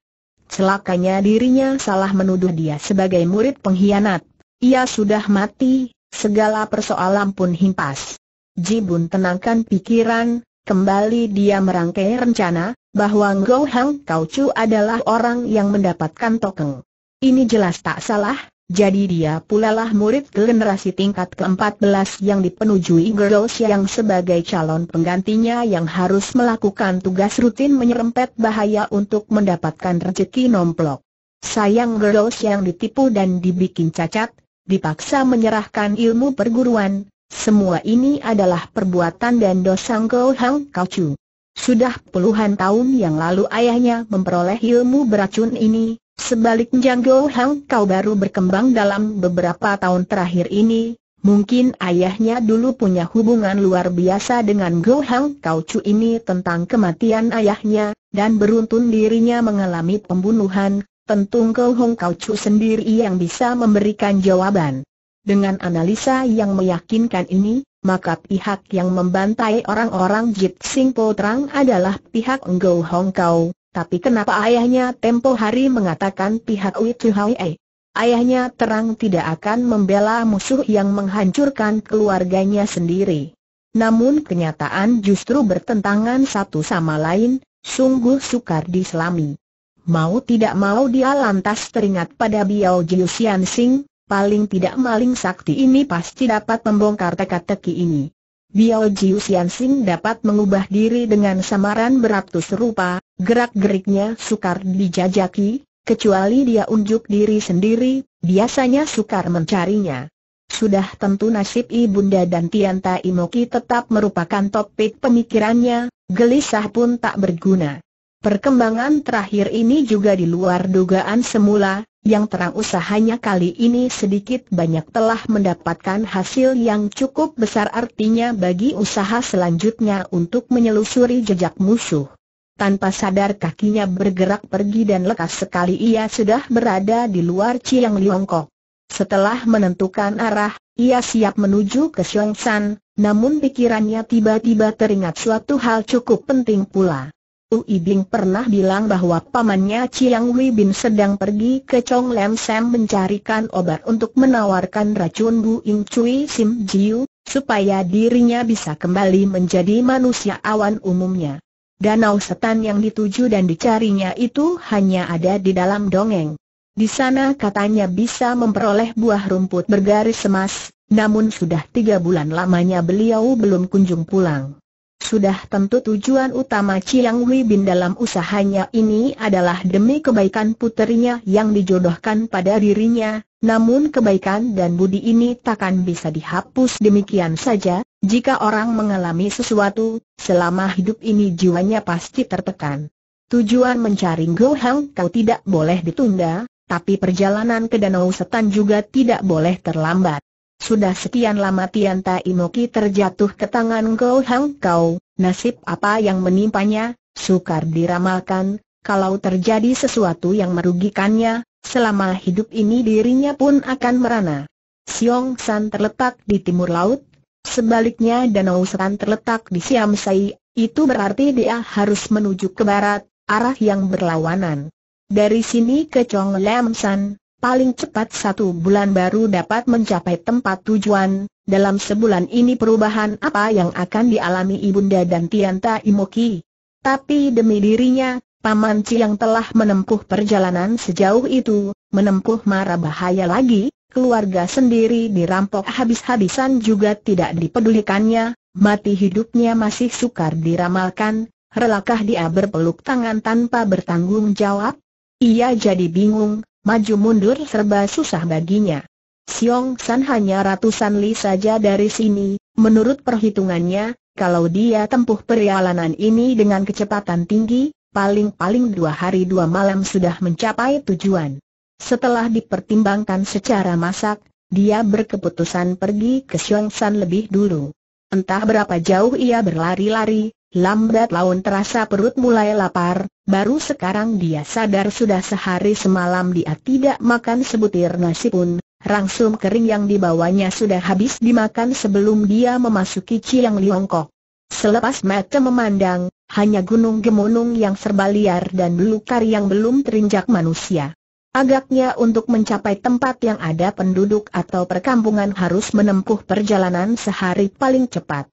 Celakanya dirinya salah menuduh dia sebagai murid pengkhianat. Ia sudah mati, segala persoalan pun himpas. Jibun tenangkan pikiran, kembali dia merangkai rencana, bahwa Ngo Hang Kau Chu adalah orang yang mendapatkan token. Ini jelas tak salah, jadi dia pulalah murid generasi tingkat ke-14 yang dipenujui Girls yang sebagai calon penggantinya yang harus melakukan tugas rutin menyerempet bahaya untuk mendapatkan rezeki nomplok. Sayang Girls yang ditipu dan dibikin cacat, dipaksa menyerahkan ilmu perguruan, semua ini adalah perbuatan dan dosa Go Hang Kau Chu. Sudah puluhan tahun yang lalu ayahnya memperoleh ilmu beracun ini, sebaliknya Go Hang Kau baru berkembang dalam beberapa tahun terakhir ini, Mungkin ayahnya dulu punya hubungan luar biasa dengan Go Hang Kau Chu ini tentang kematian ayahnya, dan beruntun dirinya mengalami pembunuhan, tentu Go Hang Kau Chu sendiri yang bisa memberikan jawaban. Dengan analisa yang meyakinkan ini, maka pihak yang membantai orang-orang Jit Sing Po Trang adalah pihak Ngo Hong Kau. Tapi kenapa ayahnya tempo hari mengatakan pihak Wei Chu Hai? Eh? Ayahnya terang tidak akan membela musuh yang menghancurkan keluarganya sendiri. Namun kenyataan justru bertentangan satu sama lain, sungguh sukar diselami. Mau tidak mau dia lantas teringat pada Biao Xian Sing, paling tidak maling sakti ini pasti dapat membongkar teka-teki ini. Biao Jiu Xian dapat mengubah diri dengan samaran beratus rupa, gerak-geriknya sukar dijajaki, kecuali dia unjuk diri sendiri, biasanya sukar mencarinya. Sudah tentu nasib Ibunda dan Tianta Imoki tetap merupakan topik pemikirannya, gelisah pun tak berguna. Perkembangan terakhir ini juga di luar dugaan semula, yang terang usahanya kali ini sedikit banyak telah mendapatkan hasil yang cukup besar artinya bagi usaha selanjutnya untuk menyelusuri jejak musuh. Tanpa sadar kakinya bergerak pergi dan lekas sekali ia sudah berada di luar Chiang Liongkok. Setelah menentukan arah, ia siap menuju ke San, namun pikirannya tiba-tiba teringat suatu hal cukup penting pula. Tu ibing pernah bilang bahwa pamannya Chiang Wei Bin sedang pergi ke Chong Lam Sam mencarikan obat untuk menawarkan racun Bu Ing Cui Sim Jiu, supaya dirinya bisa kembali menjadi manusia awan umumnya. Danau setan yang dituju dan dicarinya itu hanya ada di dalam dongeng. Di sana katanya bisa memperoleh buah rumput bergaris emas, namun sudah tiga bulan lamanya beliau belum kunjung pulang. Sudah tentu tujuan utama Chiang Wei Bin dalam usahanya ini adalah demi kebaikan puterinya yang dijodohkan pada dirinya, namun kebaikan dan budi ini takkan bisa dihapus demikian saja, jika orang mengalami sesuatu, selama hidup ini jiwanya pasti tertekan. Tujuan mencari Gohang kau tidak boleh ditunda, tapi perjalanan ke Danau Setan juga tidak boleh terlambat. Sudah sekian lama Tian Tai Moki terjatuh ke tangan Gou Hang Kau, nasib apa yang menimpanya, sukar diramalkan, kalau terjadi sesuatu yang merugikannya, selama hidup ini dirinya pun akan merana. Siong San terletak di timur laut, sebaliknya Danau San terletak di Siam Sai, itu berarti dia harus menuju ke barat, arah yang berlawanan. Dari sini ke Chong Lam San, paling cepat satu bulan baru dapat mencapai tempat tujuan. Dalam sebulan ini perubahan apa yang akan dialami Ibunda dan Tianta Imoki? Tapi demi dirinya, Paman Ci yang telah menempuh perjalanan sejauh itu, menempuh mara bahaya lagi, keluarga sendiri dirampok habis-habisan juga tidak dipedulikannya, mati hidupnya masih sukar diramalkan, relakah dia berpeluk tangan tanpa bertanggung jawab? Ia jadi bingung, Maju mundur serba susah baginya. Siong San hanya ratusan li saja dari sini, menurut perhitungannya, kalau dia tempuh perjalanan ini dengan kecepatan tinggi, paling-paling dua hari dua malam sudah mencapai tujuan. Setelah dipertimbangkan secara masak, dia berkeputusan pergi ke Siong San lebih dulu. Entah berapa jauh ia berlari-lari, Lambat laun terasa perut mulai lapar, baru sekarang dia sadar sudah sehari semalam dia tidak makan sebutir nasi pun, rangsum kering yang dibawanya sudah habis dimakan sebelum dia memasuki Chiang Liongkok. Selepas mata memandang, hanya gunung gemunung yang serba liar dan belukar yang belum terinjak manusia. Agaknya untuk mencapai tempat yang ada penduduk atau perkampungan harus menempuh perjalanan sehari paling cepat.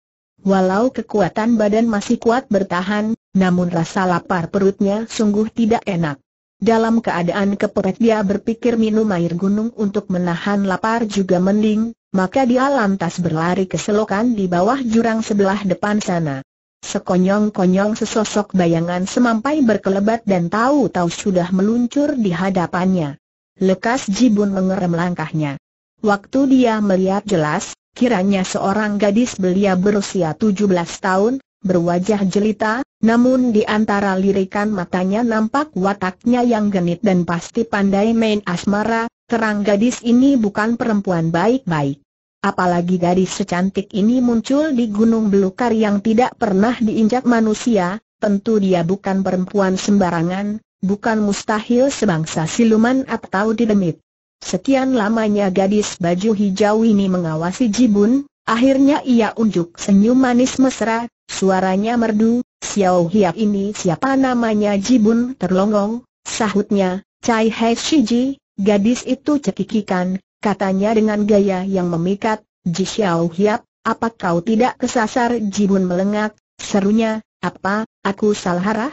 Walau kekuatan badan masih kuat bertahan, namun rasa lapar perutnya sungguh tidak enak. Dalam keadaan keperet dia berpikir minum air gunung untuk menahan lapar juga mending, maka dia lantas berlari ke selokan di bawah jurang sebelah depan sana. Sekonyong-konyong sesosok bayangan semampai berkelebat dan tahu-tahu sudah meluncur di hadapannya. Lekas Jibun mengerem langkahnya. Waktu dia melihat jelas, kiranya seorang gadis belia berusia 17 tahun, berwajah jelita, namun di antara lirikan matanya nampak wataknya yang genit dan pasti pandai main asmara, terang gadis ini bukan perempuan baik-baik. Apalagi gadis secantik ini muncul di Gunung Belukar yang tidak pernah diinjak manusia, tentu dia bukan perempuan sembarangan, bukan mustahil sebangsa siluman atau didemit. Sekian lamanya gadis baju hijau ini mengawasi Jibun, akhirnya ia unjuk senyum manis mesra, suaranya merdu, Xiao Hiap ini siapa namanya Jibun terlongong, sahutnya, Cai Hei Shiji, gadis itu cekikikan, katanya dengan gaya yang memikat, Ji Xiao Hiap, apa kau tidak kesasar Jibun melengak, serunya, apa, aku salah arah?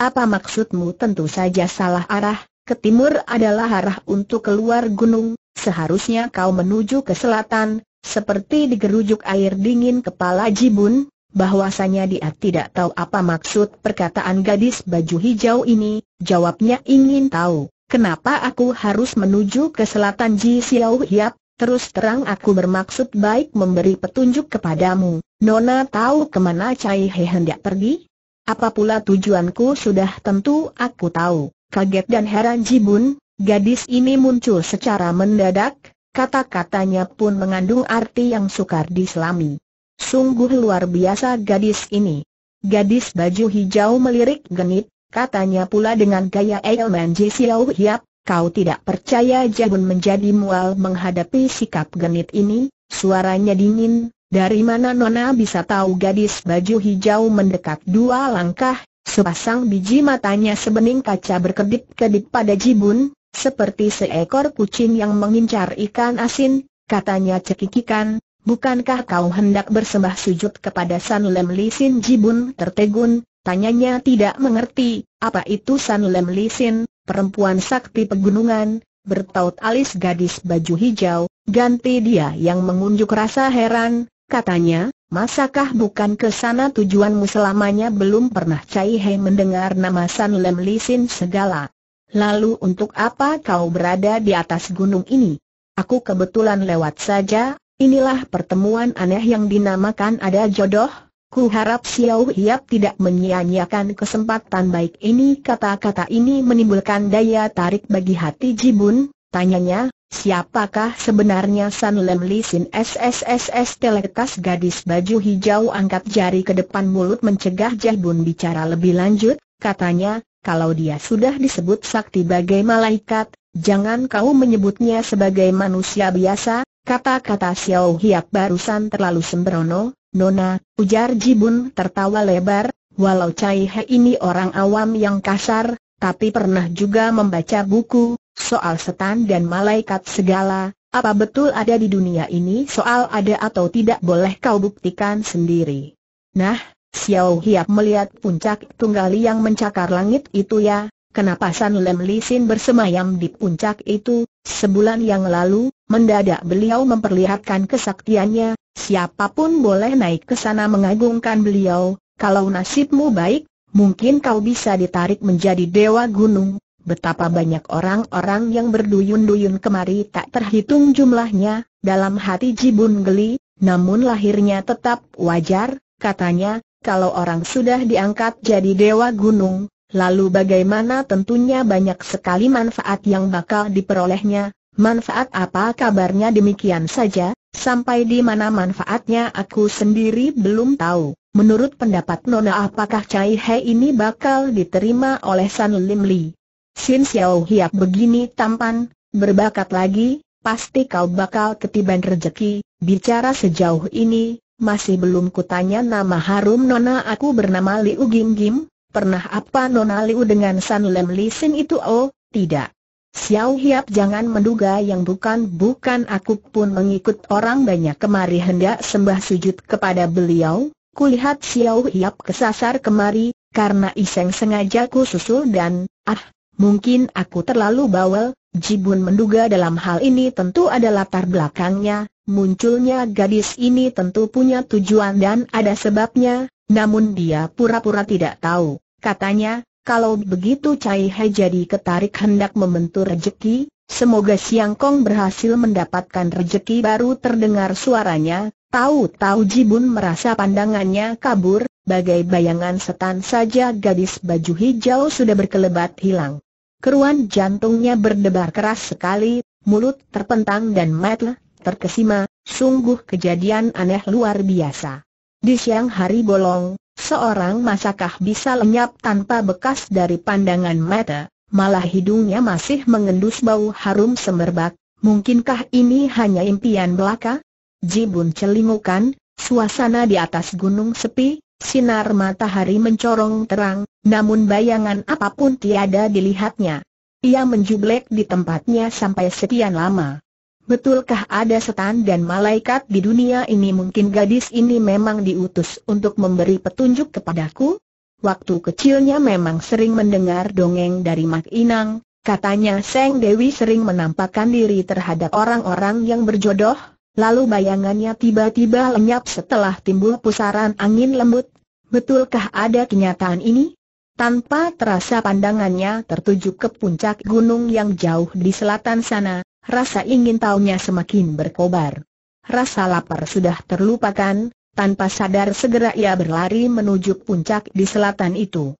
Apa maksudmu tentu saja salah arah, ke timur adalah arah untuk keluar gunung, seharusnya kau menuju ke selatan, seperti digerujuk air dingin kepala Jibun, bahwasanya dia tidak tahu apa maksud perkataan gadis baju hijau ini, jawabnya ingin tahu, kenapa aku harus menuju ke selatan Ji Xiao Hiap, terus terang aku bermaksud baik memberi petunjuk kepadamu, Nona tahu kemana Cai He hendak pergi? Apa pula tujuanku sudah tentu aku tahu, Kaget dan heran Jibun, gadis ini muncul secara mendadak, kata-katanya pun mengandung arti yang sukar diselami. Sungguh luar biasa gadis ini. Gadis baju hijau melirik genit, katanya pula dengan gaya Elman Jisiau Hiap, kau tidak percaya Jibun menjadi mual menghadapi sikap genit ini, suaranya dingin, dari mana Nona bisa tahu gadis baju hijau mendekat dua langkah, Sepasang biji matanya sebening kaca berkedip-kedip pada Jibun, seperti seekor kucing yang mengincar ikan asin, katanya cekikikan, bukankah kau hendak bersembah sujud kepada San Lem Li Sin Jibun tertegun, tanyanya tidak mengerti, apa itu San Lem Li Sin, perempuan sakti pegunungan, bertaut alis gadis baju hijau, ganti dia yang mengunjuk rasa heran, katanya, Masakah bukan ke sana tujuanmu selamanya belum pernah Cai hei mendengar nama San Lem Lisin segala. Lalu untuk apa kau berada di atas gunung ini? Aku kebetulan lewat saja, inilah pertemuan aneh yang dinamakan ada jodoh. Ku harap Xiao Hiap tidak menyia-nyiakan kesempatan baik ini Kata-kata ini menimbulkan daya tarik bagi hati Jibun, tanyanya, Siapakah sebenarnya San Lem Li Sin SSSS telekas gadis baju hijau angkat jari ke depan mulut mencegah Bun bicara lebih lanjut, katanya, kalau dia sudah disebut sakti bagai malaikat, jangan kau menyebutnya sebagai manusia biasa, kata-kata Xiao Hiap barusan terlalu sembrono, Nona, ujar Jibun tertawa lebar, walau Cai He ini orang awam yang kasar, tapi pernah juga membaca buku, soal setan dan malaikat segala, apa betul ada di dunia ini soal ada atau tidak boleh kau buktikan sendiri. Nah, Xiao Hiap melihat puncak tunggali yang mencakar langit itu ya, kenapa San Lem Lisin bersemayam di puncak itu, sebulan yang lalu, mendadak beliau memperlihatkan kesaktiannya, siapapun boleh naik ke sana mengagungkan beliau, kalau nasibmu baik, mungkin kau bisa ditarik menjadi dewa gunung, Betapa banyak orang-orang yang berduyun-duyun kemari tak terhitung jumlahnya, dalam hati Jibun geli, namun lahirnya tetap wajar, katanya, kalau orang sudah diangkat jadi dewa gunung, lalu bagaimana tentunya banyak sekali manfaat yang bakal diperolehnya, manfaat apa kabarnya demikian saja, sampai di mana manfaatnya aku sendiri belum tahu. Menurut pendapat Nona apakah Cai He ini bakal diterima oleh San Lim Li? Sin Xiao Hiap begini tampan, berbakat lagi, pasti kau bakal ketiban rejeki, bicara sejauh ini, masih belum kutanya nama harum nona aku bernama Liu Gim Gim, pernah apa nona Liu dengan San Lem Li Sin itu oh, tidak. Xiao Hiap jangan menduga yang bukan-bukan aku pun mengikut orang banyak kemari hendak sembah sujud kepada beliau, kulihat Xiao Hiap kesasar kemari, karena iseng sengaja ku susul dan, ah, Mungkin aku terlalu bawel, Jibun menduga dalam hal ini tentu ada latar belakangnya, munculnya gadis ini tentu punya tujuan dan ada sebabnya, namun dia pura-pura tidak tahu. Katanya, kalau begitu Cai He jadi ketarik hendak membentur rejeki, semoga Siang Kong berhasil mendapatkan rejeki baru terdengar suaranya, tahu-tahu Jibun merasa pandangannya kabur, bagai bayangan setan saja gadis baju hijau sudah berkelebat hilang. Keruan jantungnya berdebar keras sekali, mulut terpentang dan mata terkesima, sungguh kejadian aneh luar biasa. Di siang hari bolong, seorang masakah bisa lenyap tanpa bekas dari pandangan mata, malah hidungnya masih mengendus bau harum semerbak, mungkinkah ini hanya impian belaka? Jibun celingukan, suasana di atas gunung sepi, Sinar matahari mencorong terang, namun bayangan apapun tiada dilihatnya. Ia menjublek di tempatnya sampai sekian lama. Betulkah ada setan dan malaikat di dunia ini mungkin gadis ini memang diutus untuk memberi petunjuk kepadaku? Waktu kecilnya memang sering mendengar dongeng dari Mak Inang, katanya Seng Dewi sering menampakkan diri terhadap orang-orang yang berjodoh, lalu bayangannya tiba-tiba lenyap setelah timbul pusaran angin lembut, Betulkah ada kenyataan ini? Tanpa terasa pandangannya tertuju ke puncak gunung yang jauh di selatan sana, rasa ingin tahunya semakin berkobar. Rasa lapar sudah terlupakan, tanpa sadar segera ia berlari menuju puncak di selatan itu.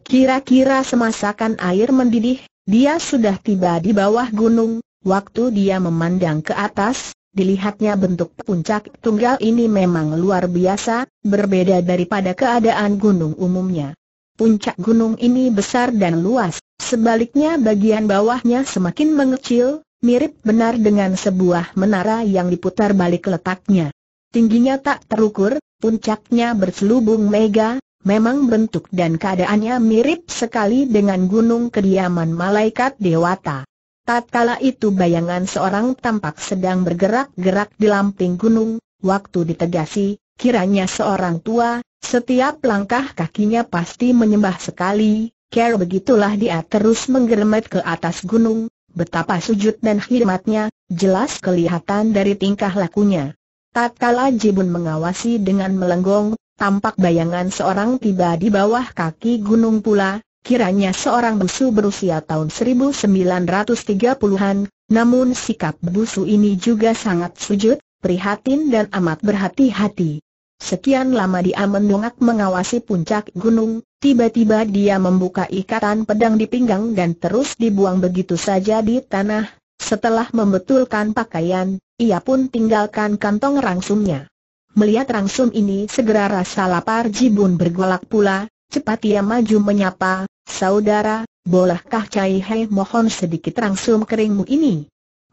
Kira-kira semasakan air mendidih, dia sudah tiba di bawah gunung, waktu dia memandang ke atas, Dilihatnya bentuk puncak tunggal ini memang luar biasa, berbeda daripada keadaan gunung umumnya. Puncak gunung ini besar dan luas, sebaliknya bagian bawahnya semakin mengecil, mirip benar dengan sebuah menara yang diputar balik letaknya. Tingginya tak terukur, puncaknya berselubung mega, memang bentuk dan keadaannya mirip sekali dengan gunung kediaman malaikat dewata. Tatkala itu bayangan seorang tampak sedang bergerak-gerak di lamping gunung, waktu ditegasi, kiranya seorang tua, setiap langkah kakinya pasti menyembah sekali, Care begitulah dia terus menggeremet ke atas gunung, betapa sujud dan khidmatnya, jelas kelihatan dari tingkah lakunya. Tatkala Jibun mengawasi dengan melenggong, tampak bayangan seorang tiba di bawah kaki gunung pula, Kiranya seorang busu berusia tahun 1930-an, namun sikap busu ini juga sangat sujud, prihatin dan amat berhati-hati. Sekian lama dia mendongak mengawasi puncak gunung, tiba-tiba dia membuka ikatan pedang di pinggang dan terus dibuang begitu saja di tanah. Setelah membetulkan pakaian, ia pun tinggalkan kantong rangsumnya. Melihat rangsum ini segera rasa lapar Jibun bergolak pula, cepat ia maju menyapa, Saudara, bolehkah Cai Hei mohon sedikit rangsum keringmu ini?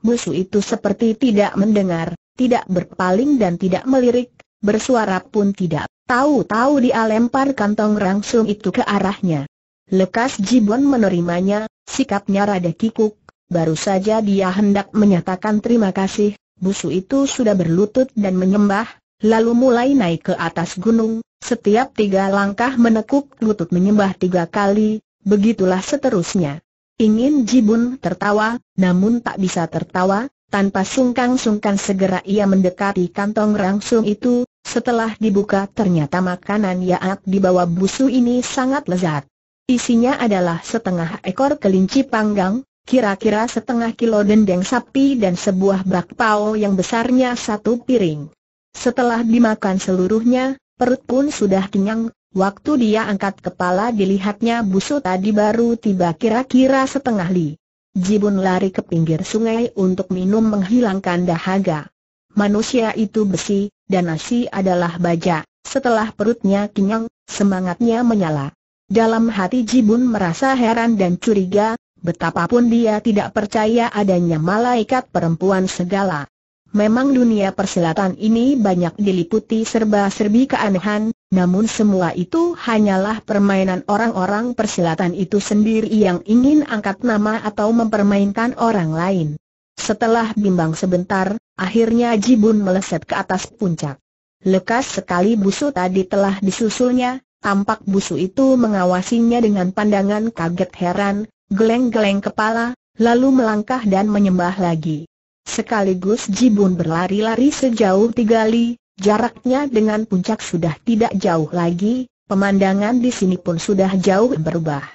Musuh itu seperti tidak mendengar, tidak berpaling dan tidak melirik, bersuara pun tidak. Tahu-tahu dia lempar kantong rangsum itu ke arahnya. Lekas Jibon menerimanya, sikapnya rada kikuk, baru saja dia hendak menyatakan terima kasih, busu itu sudah berlutut dan menyembah, lalu mulai naik ke atas gunung, setiap tiga langkah menekuk lutut menyembah tiga kali, begitulah seterusnya. Ingin Jibun tertawa, namun tak bisa tertawa, tanpa sungkan-sungkan segera ia mendekati kantong rangsung itu, setelah dibuka ternyata makanan Yaak di bawah busu ini sangat lezat. Isinya adalah setengah ekor kelinci panggang, kira-kira setengah kilo dendeng sapi dan sebuah bakpao yang besarnya satu piring. Setelah dimakan seluruhnya, perut pun sudah kenyang, waktu dia angkat kepala dilihatnya busur tadi baru tiba kira-kira setengah li. Jibun lari ke pinggir sungai untuk minum menghilangkan dahaga. Manusia itu besi, dan nasi adalah baja. Setelah perutnya kenyang, semangatnya menyala. Dalam hati Jibun merasa heran dan curiga, betapapun dia tidak percaya adanya malaikat perempuan segala. Memang dunia persilatan ini banyak diliputi serba-serbi keanehan, namun semua itu hanyalah permainan orang-orang persilatan itu sendiri yang ingin angkat nama atau mempermainkan orang lain. Setelah bimbang sebentar, akhirnya Jibun meleset ke atas puncak. Lekas sekali busu tadi telah disusulnya, tampak busu itu mengawasinya dengan pandangan kaget heran, geleng-geleng kepala, lalu melangkah dan menyembah lagi. Sekaligus Jibun berlari-lari sejauh tiga li, jaraknya dengan puncak sudah tidak jauh lagi, pemandangan di sini pun sudah jauh berubah.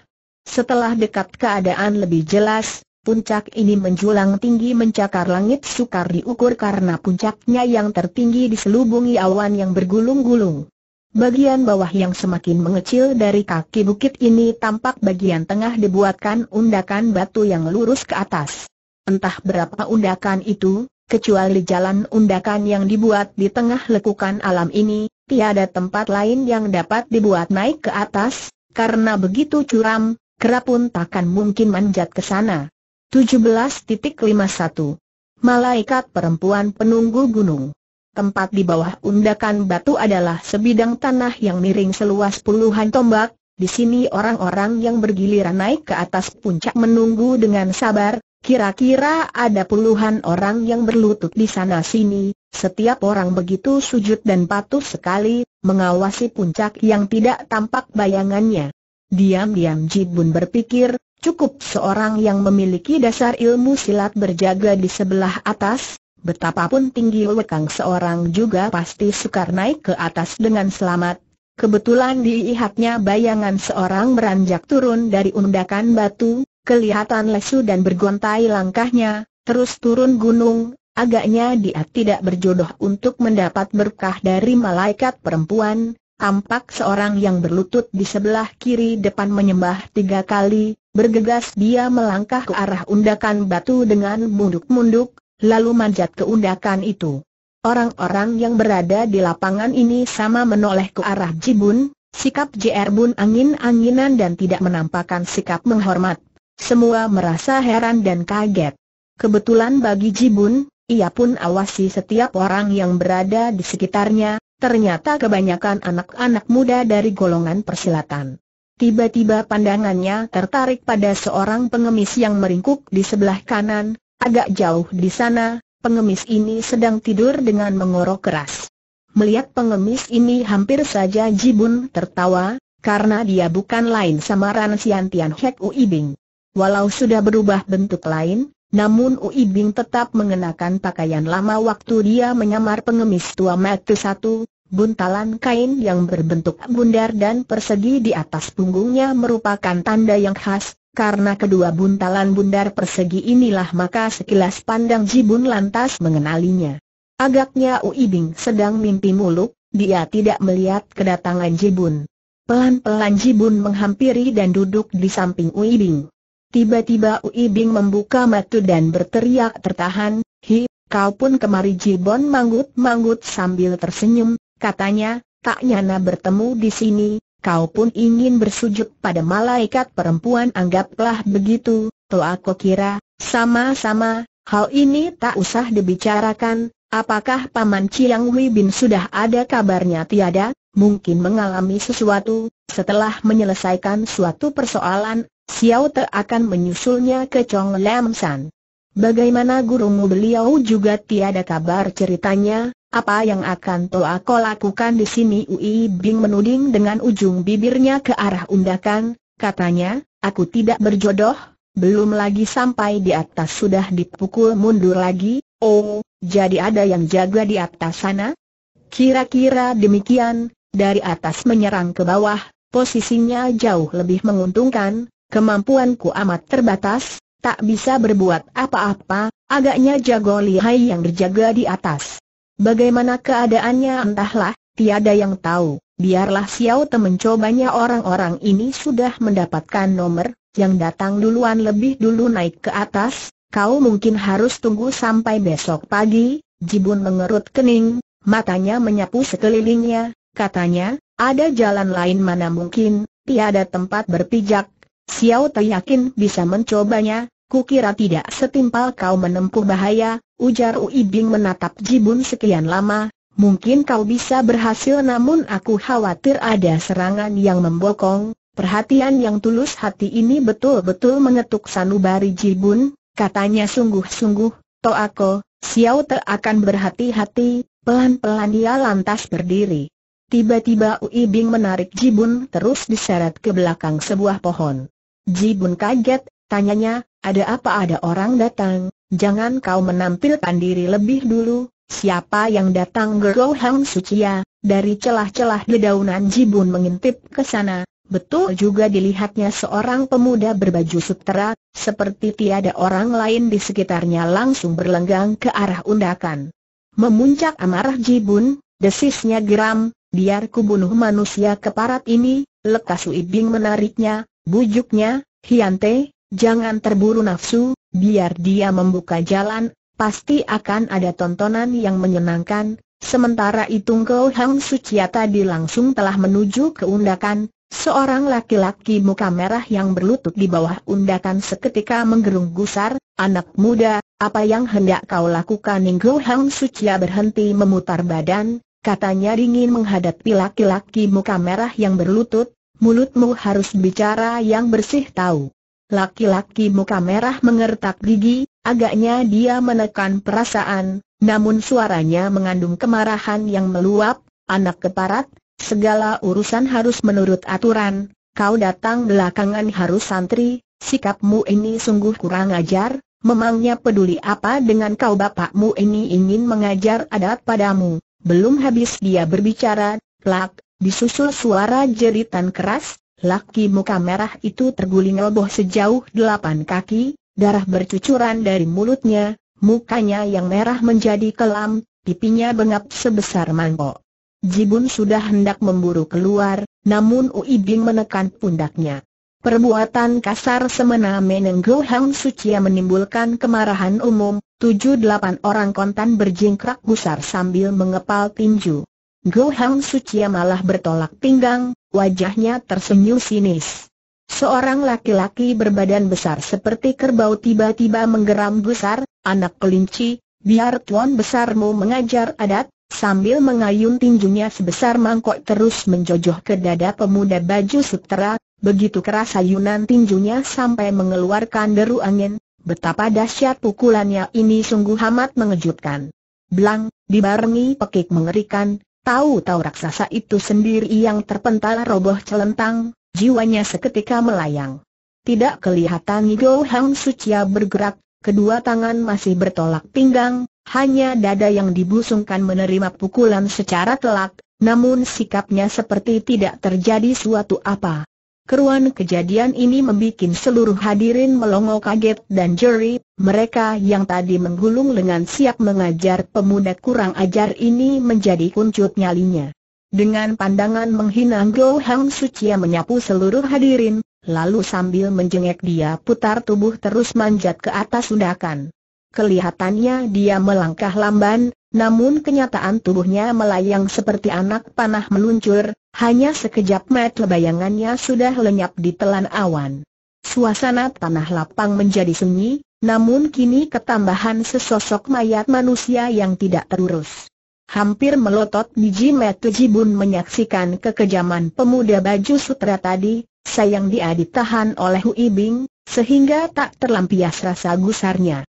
Setelah dekat keadaan lebih jelas, puncak ini menjulang tinggi mencakar langit sukar diukur karena puncaknya yang tertinggi diselubungi awan yang bergulung-gulung. Bagian bawah yang semakin mengecil dari kaki bukit ini tampak bagian tengah dibuatkan undakan batu yang lurus ke atas entah berapa undakan itu, kecuali jalan undakan yang dibuat di tengah lekukan alam ini, tiada tempat lain yang dapat dibuat naik ke atas, karena begitu curam, kera pun takkan mungkin manjat ke sana. 17.51 Malaikat Perempuan Penunggu Gunung Tempat di bawah undakan batu adalah sebidang tanah yang miring seluas puluhan tombak, di sini orang-orang yang bergiliran naik ke atas puncak menunggu dengan sabar, Kira-kira ada puluhan orang yang berlutut di sana-sini, setiap orang begitu sujud dan patuh sekali, mengawasi puncak yang tidak tampak bayangannya. Diam-diam Jibun berpikir, cukup seorang yang memiliki dasar ilmu silat berjaga di sebelah atas, betapapun tinggi lekang seorang juga pasti sukar naik ke atas dengan selamat. Kebetulan diihatnya bayangan seorang beranjak turun dari undakan batu, kelihatan lesu dan bergontai langkahnya, terus turun gunung, agaknya dia tidak berjodoh untuk mendapat berkah dari malaikat perempuan, Tampak seorang yang berlutut di sebelah kiri depan menyembah tiga kali, bergegas dia melangkah ke arah undakan batu dengan munduk-munduk, lalu manjat ke undakan itu. Orang-orang yang berada di lapangan ini sama menoleh ke arah Jibun, sikap JR Bun angin-anginan dan tidak menampakkan sikap menghormat. Semua merasa heran dan kaget. Kebetulan bagi Jibun, ia pun awasi setiap orang yang berada di sekitarnya, ternyata kebanyakan anak-anak muda dari golongan persilatan. Tiba-tiba pandangannya tertarik pada seorang pengemis yang meringkuk di sebelah kanan, agak jauh di sana, pengemis ini sedang tidur dengan mengorok keras. Melihat pengemis ini hampir saja Jibun tertawa, karena dia bukan lain samaran Sian Tian Hek Uibing. Walau sudah berubah bentuk lain, namun Ui Bing tetap mengenakan pakaian lama waktu dia menyamar pengemis tua mati satu, buntalan kain yang berbentuk bundar dan persegi di atas punggungnya merupakan tanda yang khas, karena kedua buntalan bundar persegi inilah maka sekilas pandang Jibun lantas mengenalinya. Agaknya Ui Bing sedang mimpi muluk, dia tidak melihat kedatangan Jibun. Pelan-pelan Jibun menghampiri dan duduk di samping Ui Bing. Tiba-tiba Ui Bing membuka mata dan berteriak tertahan, Hi, kau pun kemari Jibon manggut-manggut sambil tersenyum, katanya, tak nyana bertemu di sini, kau pun ingin bersujud pada malaikat perempuan anggaplah begitu, toh aku kira, sama-sama, hal ini tak usah dibicarakan, apakah Paman Chiang Ui Bin sudah ada kabarnya tiada, mungkin mengalami sesuatu, setelah menyelesaikan suatu persoalan, Xiao Te akan menyusulnya ke Chong Lam San. Bagaimana gurumu beliau juga tiada kabar ceritanya, apa yang akan Toa aku lakukan di sini Ui Bing menuding dengan ujung bibirnya ke arah undakan, katanya, aku tidak berjodoh, belum lagi sampai di atas sudah dipukul mundur lagi, oh, jadi ada yang jaga di atas sana? Kira-kira demikian, dari atas menyerang ke bawah, posisinya jauh lebih menguntungkan, Kemampuanku amat terbatas, tak bisa berbuat apa-apa, agaknya jago lihai yang berjaga di atas. Bagaimana keadaannya entahlah, tiada yang tahu. Biarlah Xiao Te mencobanya orang-orang ini sudah mendapatkan nomor, yang datang duluan lebih dulu naik ke atas, kau mungkin harus tunggu sampai besok pagi, Jibun mengerut kening, matanya menyapu sekelilingnya, katanya, ada jalan lain mana mungkin, tiada tempat berpijak, Xiao Tai yakin bisa mencobanya, kukira tidak setimpal kau menempuh bahaya, ujar Ui Bing menatap Jibun sekian lama, mungkin kau bisa berhasil namun aku khawatir ada serangan yang membokong, perhatian yang tulus hati ini betul-betul mengetuk sanubari Jibun, katanya sungguh-sungguh, Toako, Xiao Te akan berhati-hati, pelan-pelan ia lantas berdiri. Tiba-tiba Ui Bing menarik Jibun terus diseret ke belakang sebuah pohon. Jibun kaget, tanyanya, ada apa ada orang datang, jangan kau menampilkan diri lebih dulu, siapa yang datang Gerou Hang Sucia, dari celah-celah dedaunan Jibun mengintip ke sana, Betul juga dilihatnya seorang pemuda berbaju sutera, seperti tiada orang lain di sekitarnya langsung berlenggang ke arah undakan. Memuncak amarah Jibun, desisnya geram, biar ku bunuh manusia keparat ini, lekas Uibing menariknya, Bujuknya, Hiante, jangan terburu nafsu, biar dia membuka jalan, pasti akan ada tontonan yang menyenangkan. Sementara itu Ngkau Hang Sucia tadi langsung telah menuju ke undakan, Seorang laki-laki muka merah yang berlutut di bawah undakan seketika menggerung gusar, anak muda, apa yang hendak kau lakukan Ngkau Hang Sucia berhenti memutar badan, katanya dingin menghadapi laki-laki muka merah yang berlutut, mulutmu harus bicara yang bersih tahu. Laki-laki muka merah mengertak gigi, agaknya dia menekan perasaan, namun suaranya mengandung kemarahan yang meluap, anak keparat, segala urusan harus menurut aturan, kau datang belakangan harus santri, sikapmu ini sungguh kurang ajar, memangnya peduli apa dengan kau bapakmu ini ingin mengajar adat padamu, belum habis dia berbicara, Lak, Disusul suara jeritan keras, laki muka merah itu terguling roboh sejauh delapan kaki, darah bercucuran dari mulutnya, mukanya yang merah menjadi kelam, pipinya bengap sebesar mangkok. Jibun sudah hendak memburu keluar, namun Uibing menekan pundaknya. Perbuatan kasar semena Menenggo Hang Sucia menimbulkan kemarahan umum, tujuh delapan orang kontan berjingkrak gusar sambil mengepal tinju. Go Hang Sucia malah bertolak pinggang, wajahnya tersenyum sinis. Seorang laki-laki berbadan besar seperti kerbau tiba-tiba menggeram gusar, anak kelinci, biar tuan besarmu mengajar adat, sambil mengayun tinjunya sebesar mangkok terus menjojoh ke dada pemuda baju sutera, begitu keras ayunan tinjunya sampai mengeluarkan deru angin, betapa dahsyat pukulannya ini sungguh amat mengejutkan. Blang, dibarengi pekik mengerikan, Tahu-tahu raksasa itu sendiri yang terpental roboh celentang, jiwanya seketika melayang. Tidak kelihatan Go Hang Sucia bergerak, kedua tangan masih bertolak pinggang, hanya dada yang dibusungkan menerima pukulan secara telak, namun sikapnya seperti tidak terjadi suatu apa. Keruan kejadian ini membuat seluruh hadirin melongo kaget dan jeri, mereka yang tadi menggulung dengan siap mengajar pemuda kurang ajar ini menjadi kuncut nyalinya. Dengan pandangan menghina Go Hang Sucia menyapu seluruh hadirin, lalu sambil menjengek dia putar tubuh terus manjat ke atas undakan. Kelihatannya dia melangkah lamban, namun kenyataan tubuhnya melayang seperti anak panah meluncur, hanya sekejap mata lebayangannya sudah lenyap di telan awan. Suasana tanah lapang menjadi sunyi, namun kini ketambahan sesosok mayat manusia yang tidak terurus. Hampir melotot biji mata Jibun menyaksikan kekejaman pemuda baju sutra tadi, sayang dia ditahan oleh Hui Bing, sehingga tak terlampias rasa gusarnya.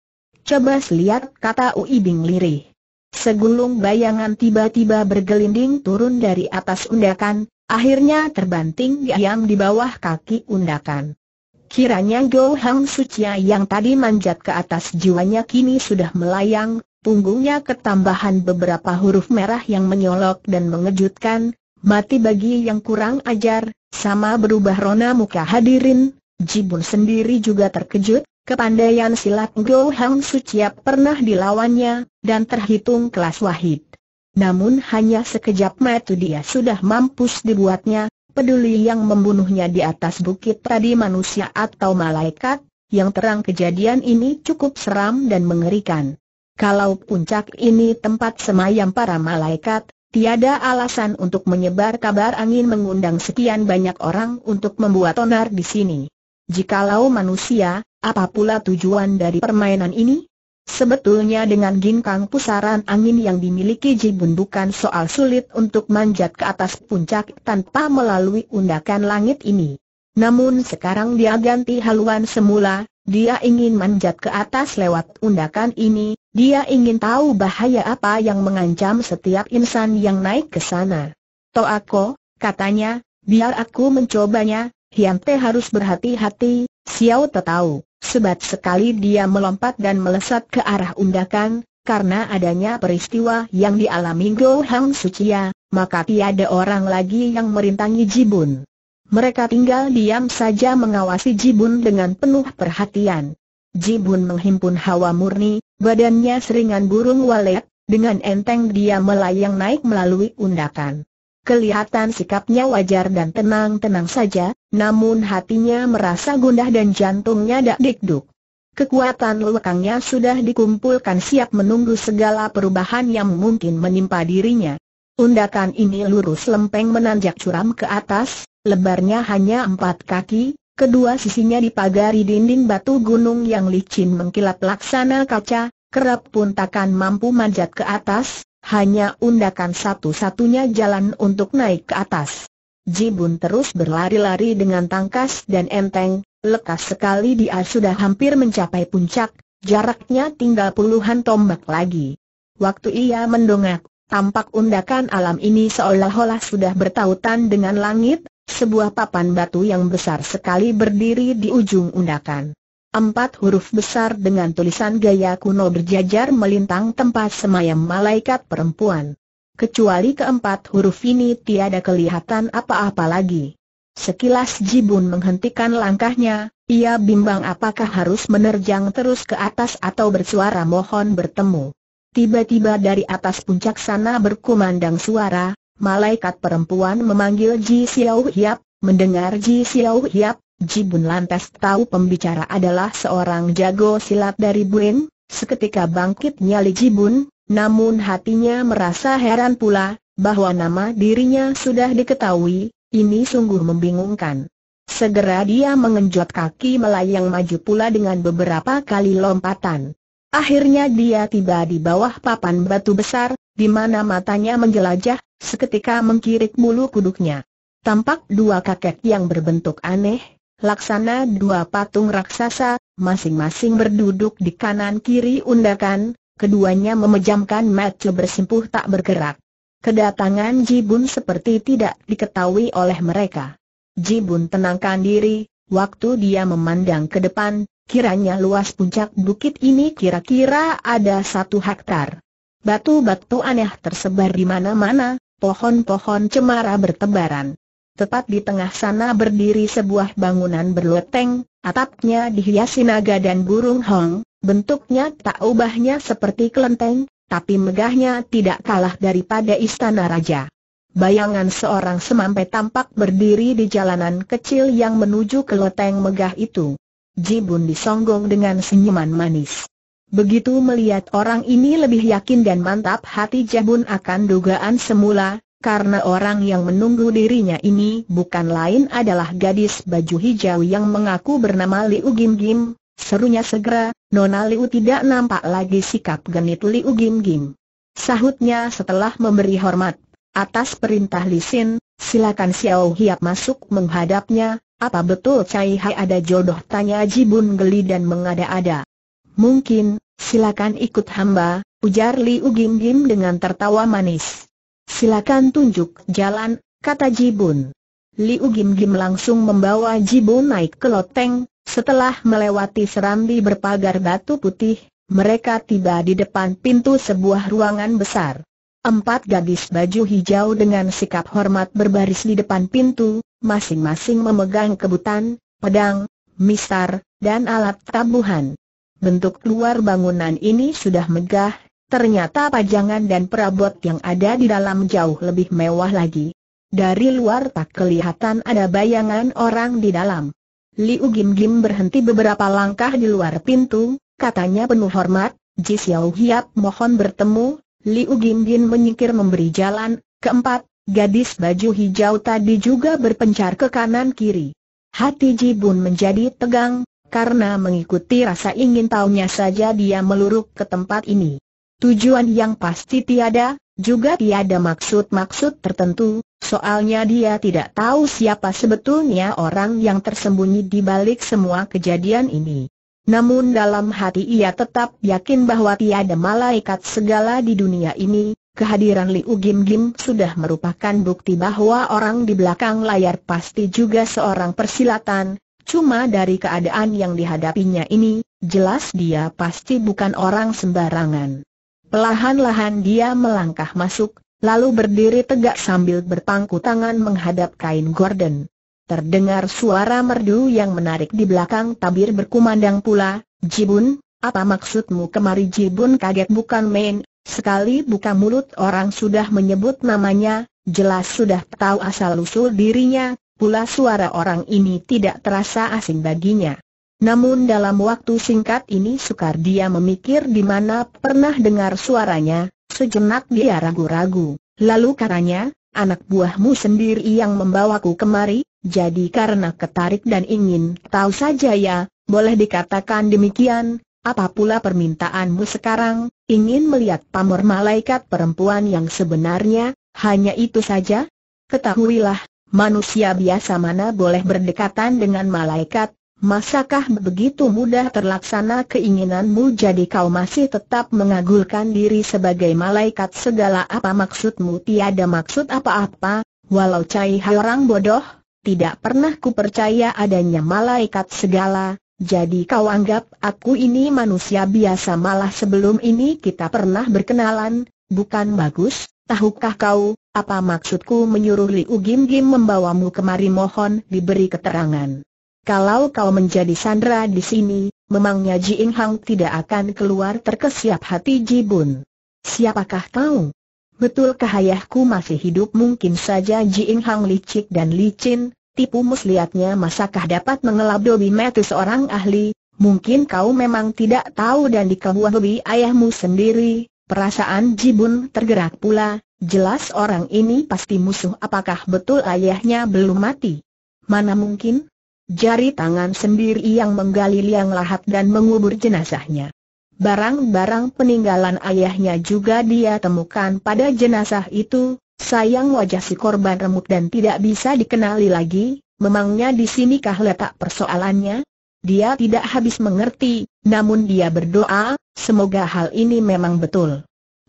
Coba lihat kata Ui Bing lirih. Segulung bayangan tiba-tiba bergelinding turun dari atas undakan, akhirnya terbanting diam di bawah kaki undakan. Kiranya Go Hang Sucia yang tadi manjat ke atas jiwanya kini sudah melayang, punggungnya ketambahan beberapa huruf merah yang menyolok dan mengejutkan, mati bagi yang kurang ajar, sama berubah rona muka hadirin, Jibun sendiri juga terkejut, Kepandaian silat Go Hang Suciap pernah dilawannya, dan terhitung kelas wahid. Namun hanya sekejap metu dia sudah mampus dibuatnya, peduli yang membunuhnya di atas bukit tadi manusia atau malaikat, yang terang kejadian ini cukup seram dan mengerikan. Kalau puncak ini tempat semayam para malaikat, tiada alasan untuk menyebar kabar angin mengundang sekian banyak orang untuk membuat onar di sini. Jikalau manusia, apa pula tujuan dari permainan ini? Sebetulnya dengan ginkang pusaran angin yang dimiliki Jibun bukan soal sulit untuk manjat ke atas puncak tanpa melalui undakan langit ini. Namun sekarang dia ganti haluan semula, dia ingin manjat ke atas lewat undakan ini, dia ingin tahu bahaya apa yang mengancam setiap insan yang naik ke sana. Toako, katanya, biar aku mencobanya, Hian harus berhati-hati, Xiao tahu. Sebat sekali dia melompat dan melesat ke arah undakan, karena adanya peristiwa yang dialami Go Hang Sucia, maka tiada orang lagi yang merintangi Jibun. Mereka tinggal diam saja mengawasi Jibun dengan penuh perhatian. Jibun menghimpun hawa murni, badannya seringan burung walet, dengan enteng dia melayang naik melalui undakan. Kelihatan sikapnya wajar dan tenang-tenang saja, namun hatinya merasa gundah dan jantungnya dak dikduk. Kekuatan lekangnya sudah dikumpulkan siap menunggu segala perubahan yang mungkin menimpa dirinya. Undakan ini lurus lempeng menanjak curam ke atas, lebarnya hanya empat kaki, kedua sisinya dipagari dinding batu gunung yang licin mengkilap laksana kaca, kerap pun takkan mampu manjat ke atas, hanya undakan satu-satunya jalan untuk naik ke atas. Jibun terus berlari-lari dengan tangkas dan enteng, lekas sekali dia sudah hampir mencapai puncak, jaraknya tinggal puluhan tombak lagi. Waktu ia mendongak, tampak undakan alam ini seolah-olah sudah bertautan dengan langit, sebuah papan batu yang besar sekali berdiri di ujung undakan. Empat huruf besar dengan tulisan gaya kuno berjajar melintang tempat semayam malaikat perempuan. Kecuali keempat huruf ini tiada kelihatan apa-apa lagi. Sekilas Jibun menghentikan langkahnya, ia bimbang apakah harus menerjang terus ke atas atau bersuara mohon bertemu. Tiba-tiba dari atas puncak sana berkumandang suara, malaikat perempuan memanggil Ji Xiao Hiap, mendengar Ji Xiao Hiap, Jibun lantas tahu pembicara adalah seorang jago silat dari Buin, seketika bangkitnya nyali Jibun, namun hatinya merasa heran pula, bahwa nama dirinya sudah diketahui, ini sungguh membingungkan. Segera dia mengenjot kaki melayang maju pula dengan beberapa kali lompatan. Akhirnya dia tiba di bawah papan batu besar, di mana matanya menjelajah, seketika mengkirik bulu kuduknya. Tampak dua kakek yang berbentuk aneh, laksana dua patung raksasa, masing-masing berduduk di kanan-kiri undakan, keduanya memejamkan mata bersimpuh tak bergerak. Kedatangan Jibun seperti tidak diketahui oleh mereka. Jibun tenangkan diri, waktu dia memandang ke depan, kiranya luas puncak bukit ini kira-kira ada satu hektar. Batu-batu aneh tersebar di mana-mana, pohon-pohon cemara bertebaran. Tepat di tengah sana berdiri sebuah bangunan berloteng, atapnya dihiasi naga dan burung hong, bentuknya tak ubahnya seperti kelenteng, tapi megahnya tidak kalah daripada istana raja. Bayangan seorang semampai tampak berdiri di jalanan kecil yang menuju ke loteng megah itu. Jibun disonggong dengan senyuman manis. Begitu melihat orang ini lebih yakin dan mantap hati Jabun akan dugaan semula, karena orang yang menunggu dirinya ini bukan lain adalah gadis baju hijau yang mengaku bernama Liu Gim Gim, serunya segera, Nona Liu tidak nampak lagi sikap genit Liu Gim Gim. Sahutnya setelah memberi hormat, atas perintah Lisin, silakan Xiao Hiap masuk menghadapnya, apa betul Cai Hai ada jodoh tanya Jibun geli dan mengada-ada. Mungkin, silakan ikut hamba, ujar Liu Gim Gim dengan tertawa manis. Silakan tunjuk jalan, kata Jibun. Liu Gim Gim langsung membawa Jibun naik ke loteng, setelah melewati serambi berpagar batu putih, mereka tiba di depan pintu sebuah ruangan besar. Empat gadis baju hijau dengan sikap hormat berbaris di depan pintu, masing-masing memegang kebutan, pedang, mistar, dan alat tabuhan. Bentuk luar bangunan ini sudah megah, Ternyata pajangan dan perabot yang ada di dalam jauh lebih mewah lagi. Dari luar tak kelihatan ada bayangan orang di dalam. Liu Gim Gim berhenti beberapa langkah di luar pintu, katanya penuh hormat, Ji Xiao Hiap mohon bertemu, Liu Gim Gim menyingkir memberi jalan, keempat, gadis baju hijau tadi juga berpencar ke kanan kiri. Hati Ji Bun menjadi tegang, karena mengikuti rasa ingin taunya saja dia meluruk ke tempat ini tujuan yang pasti tiada, juga tiada maksud-maksud tertentu, soalnya dia tidak tahu siapa sebetulnya orang yang tersembunyi di balik semua kejadian ini. Namun dalam hati ia tetap yakin bahwa tiada malaikat segala di dunia ini, kehadiran Liu Gim Gim sudah merupakan bukti bahwa orang di belakang layar pasti juga seorang persilatan, cuma dari keadaan yang dihadapinya ini, jelas dia pasti bukan orang sembarangan pelahan lahan dia melangkah masuk, lalu berdiri tegak sambil berpangku tangan menghadap kain gorden. Terdengar suara merdu yang menarik di belakang tabir berkumandang pula, Jibun, apa maksudmu kemari Jibun kaget bukan main, sekali buka mulut orang sudah menyebut namanya, jelas sudah tahu asal-usul dirinya, pula suara orang ini tidak terasa asing baginya. Namun dalam waktu singkat ini sukar dia memikir di mana pernah dengar suaranya, sejenak dia ragu-ragu. Lalu katanya, anak buahmu sendiri yang membawaku kemari, jadi karena ketarik dan ingin tahu saja ya, boleh dikatakan demikian, apa pula permintaanmu sekarang, ingin melihat pamor malaikat perempuan yang sebenarnya, hanya itu saja? Ketahuilah, manusia biasa mana boleh berdekatan dengan malaikat, Masakah begitu mudah terlaksana keinginanmu jadi kau masih tetap mengagulkan diri sebagai malaikat segala apa maksudmu tiada maksud apa-apa, walau cai orang bodoh, tidak pernah ku percaya adanya malaikat segala, jadi kau anggap aku ini manusia biasa malah sebelum ini kita pernah berkenalan, bukan bagus, tahukah kau, apa maksudku menyuruh Liu Gim Gim membawamu kemari mohon diberi keterangan. Kalau kau menjadi Sandra di sini, memangnya Ji Ing Hang tidak akan keluar terkesiap hati Ji Bun. Siapakah kau? Betulkah ayahku masih hidup mungkin saja Ji Ing Hang licik dan licin, tipu muslihatnya masakah dapat mengelab dobi Metu seorang ahli, mungkin kau memang tidak tahu dan dikebuah lebih ayahmu sendiri, perasaan Ji Bun tergerak pula, jelas orang ini pasti musuh apakah betul ayahnya belum mati? Mana mungkin? Jari tangan sendiri yang menggali liang lahat dan mengubur jenazahnya. Barang-barang peninggalan ayahnya juga dia temukan pada jenazah itu, sayang wajah si korban remuk dan tidak bisa dikenali lagi, memangnya di sinikah letak persoalannya? Dia tidak habis mengerti, namun dia berdoa, semoga hal ini memang betul.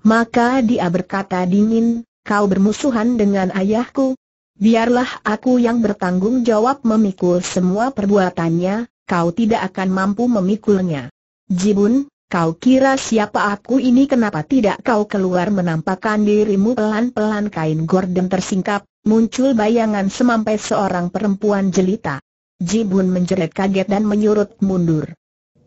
Maka dia berkata dingin, kau bermusuhan dengan ayahku, biarlah aku yang bertanggung jawab memikul semua perbuatannya, kau tidak akan mampu memikulnya. Jibun, kau kira siapa aku ini kenapa tidak kau keluar menampakkan dirimu pelan-pelan kain gorden tersingkap, muncul bayangan semampai seorang perempuan jelita. Jibun menjerit kaget dan menyurut mundur.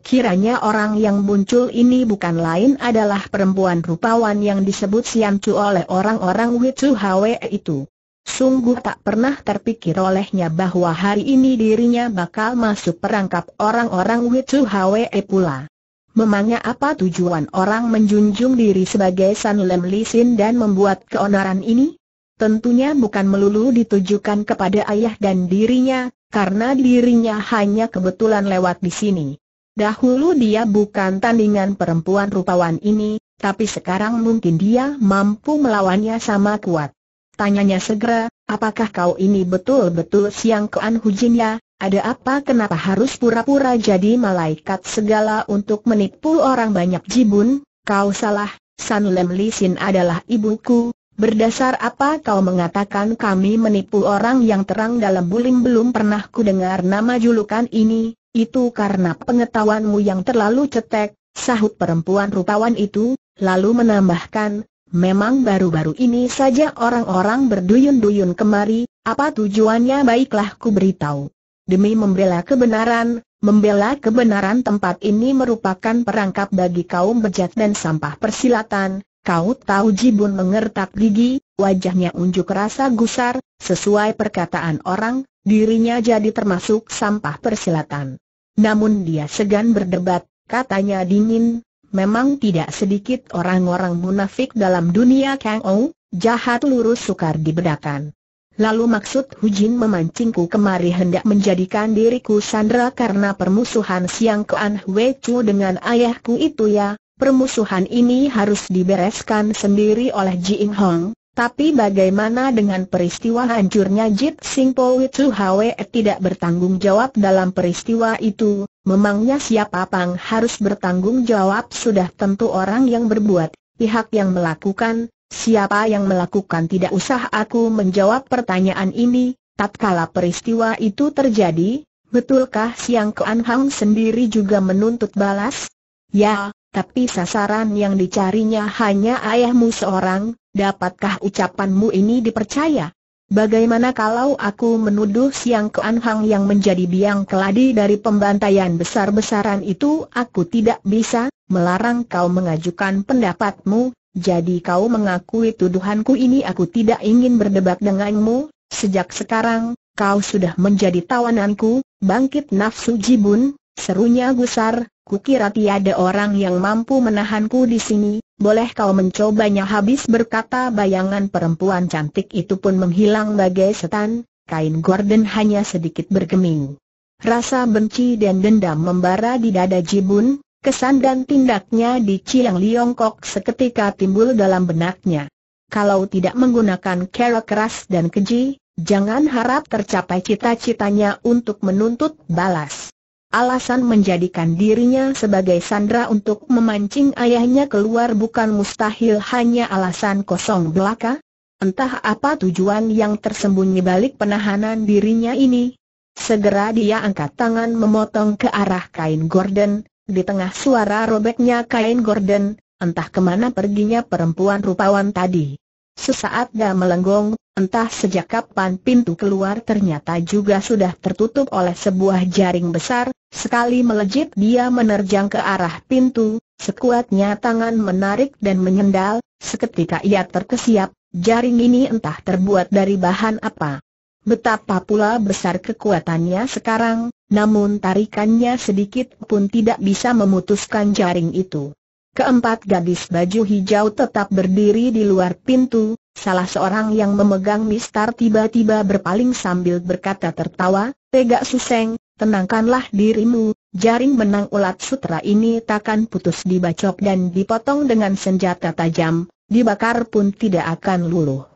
Kiranya orang yang muncul ini bukan lain adalah perempuan rupawan yang disebut Siancu oleh orang-orang Wichu Hwe itu. Sungguh tak pernah terpikir olehnya bahwa hari ini dirinya bakal masuk perangkap orang-orang Witsu Hwe e pula. Memangnya apa tujuan orang menjunjung diri sebagai San Lem Lisin dan membuat keonaran ini? Tentunya bukan melulu ditujukan kepada ayah dan dirinya, karena dirinya hanya kebetulan lewat di sini. Dahulu dia bukan tandingan perempuan rupawan ini, tapi sekarang mungkin dia mampu melawannya sama kuat. Tanyanya segera, apakah kau ini betul-betul siang Kean ya? Ada apa kenapa harus pura-pura jadi malaikat segala untuk menipu orang banyak jibun? Kau salah, San Sanulem Lisin adalah ibuku, Berdasar apa kau mengatakan kami menipu orang yang terang dalam bulim belum pernah ku dengar nama julukan ini, itu karena pengetahuanmu yang terlalu cetek, sahut perempuan rupawan itu, lalu menambahkan, Memang baru-baru ini saja orang-orang berduyun-duyun kemari, apa tujuannya baiklah ku beritahu. Demi membela kebenaran, membela kebenaran tempat ini merupakan perangkap bagi kaum bejat dan sampah persilatan, Kau tahu Jibun mengertak gigi, wajahnya unjuk rasa gusar, sesuai perkataan orang, dirinya jadi termasuk sampah persilatan. Namun dia segan berdebat, katanya dingin, Memang tidak sedikit orang-orang munafik dalam dunia Kang Ou, jahat lurus sukar dibedakan. Lalu maksud Hu Jin memancingku kemari hendak menjadikan diriku Sandra karena permusuhan Siang Kean Hwe Chu dengan ayahku itu ya, permusuhan ini harus dibereskan sendiri oleh Ji Ing Hong, tapi bagaimana dengan peristiwa hancurnya Jit Sing Po Su Hwe tidak bertanggung jawab dalam peristiwa itu, memangnya siapa Pang harus bertanggung jawab sudah tentu orang yang berbuat, pihak yang melakukan, siapa yang melakukan tidak usah aku menjawab pertanyaan ini, tatkala peristiwa itu terjadi, betulkah Siang Kuan Hang sendiri juga menuntut balas? Ya, tapi sasaran yang dicarinya hanya ayahmu seorang, dapatkah ucapanmu ini dipercaya? Bagaimana kalau aku menuduh Siang keanhang Anhang yang menjadi biang keladi dari pembantaian besar-besaran itu aku tidak bisa, melarang kau mengajukan pendapatmu, jadi kau mengakui tuduhanku ini aku tidak ingin berdebat denganmu, sejak sekarang, kau sudah menjadi tawananku, bangkit nafsu jibun, Serunya gusar, kukira tiada orang yang mampu menahanku di sini, boleh kau mencobanya habis berkata bayangan perempuan cantik itu pun menghilang bagai setan, kain gorden hanya sedikit bergeming. Rasa benci dan dendam membara di dada Jibun, kesan dan tindaknya di Chiang Liongkok seketika timbul dalam benaknya. Kalau tidak menggunakan cara keras dan keji, jangan harap tercapai cita-citanya untuk menuntut balas. Alasan menjadikan dirinya sebagai sandra untuk memancing ayahnya keluar bukan mustahil hanya alasan kosong belaka? Entah apa tujuan yang tersembunyi balik penahanan dirinya ini. Segera dia angkat tangan memotong ke arah kain gorden, di tengah suara robeknya kain gorden, entah kemana perginya perempuan rupawan tadi. Sesaat dia melenggong, entah sejak kapan pintu keluar ternyata juga sudah tertutup oleh sebuah jaring besar, Sekali melejit dia menerjang ke arah pintu, sekuatnya tangan menarik dan menyendal, seketika ia terkesiap, jaring ini entah terbuat dari bahan apa. Betapa pula besar kekuatannya sekarang, namun tarikannya sedikit pun tidak bisa memutuskan jaring itu. Keempat gadis baju hijau tetap berdiri di luar pintu, salah seorang yang memegang mistar tiba-tiba berpaling sambil berkata tertawa, Tegak Suseng, tenangkanlah dirimu, jaring benang ulat sutra ini takkan putus dibacok dan dipotong dengan senjata tajam, dibakar pun tidak akan luluh.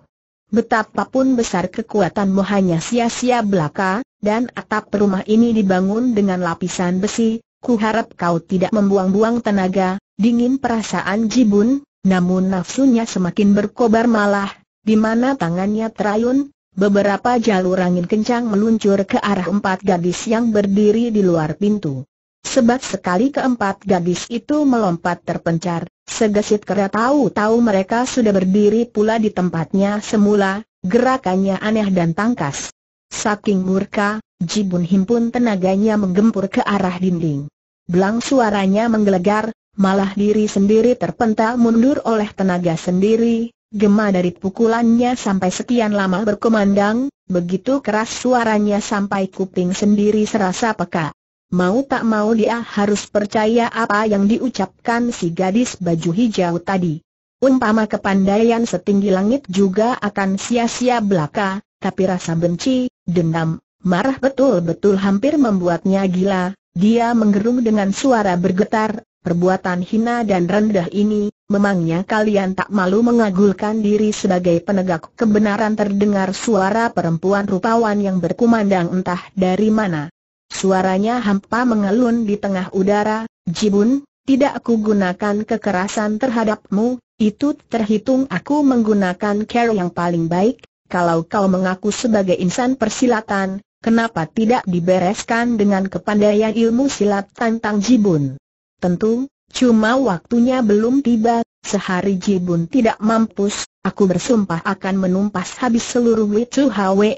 Betapapun besar kekuatanmu hanya sia-sia belaka, dan atap rumah ini dibangun dengan lapisan besi, ku harap kau tidak membuang-buang tenaga, dingin perasaan jibun, namun nafsunya semakin berkobar malah, di mana tangannya terayun, Beberapa jalur angin kencang meluncur ke arah empat gadis yang berdiri di luar pintu. Sebab sekali keempat gadis itu melompat terpencar, segesit kera tahu-tahu mereka sudah berdiri pula di tempatnya semula, gerakannya aneh dan tangkas. Saking murka, Jibun himpun tenaganya menggempur ke arah dinding. Belang suaranya menggelegar, malah diri sendiri terpental mundur oleh tenaga sendiri, Gema dari pukulannya sampai sekian lama berkumandang, begitu keras suaranya sampai kuping sendiri serasa peka. Mau tak mau dia harus percaya apa yang diucapkan si gadis baju hijau tadi. Umpama kepandaian setinggi langit juga akan sia-sia belaka, tapi rasa benci, dendam, marah betul-betul hampir membuatnya gila. Dia menggerung dengan suara bergetar, Perbuatan hina dan rendah ini, memangnya kalian tak malu mengagulkan diri sebagai penegak kebenaran terdengar suara perempuan rupawan yang berkumandang entah dari mana. Suaranya hampa mengelun di tengah udara, Jibun, tidak aku gunakan kekerasan terhadapmu, itu terhitung aku menggunakan care yang paling baik, kalau kau mengaku sebagai insan persilatan, kenapa tidak dibereskan dengan kepandaian ilmu silat tantang Jibun? Tentu, cuma waktunya belum tiba, sehari Jibun tidak mampus, aku bersumpah akan menumpas habis seluruh Wicu Hwe,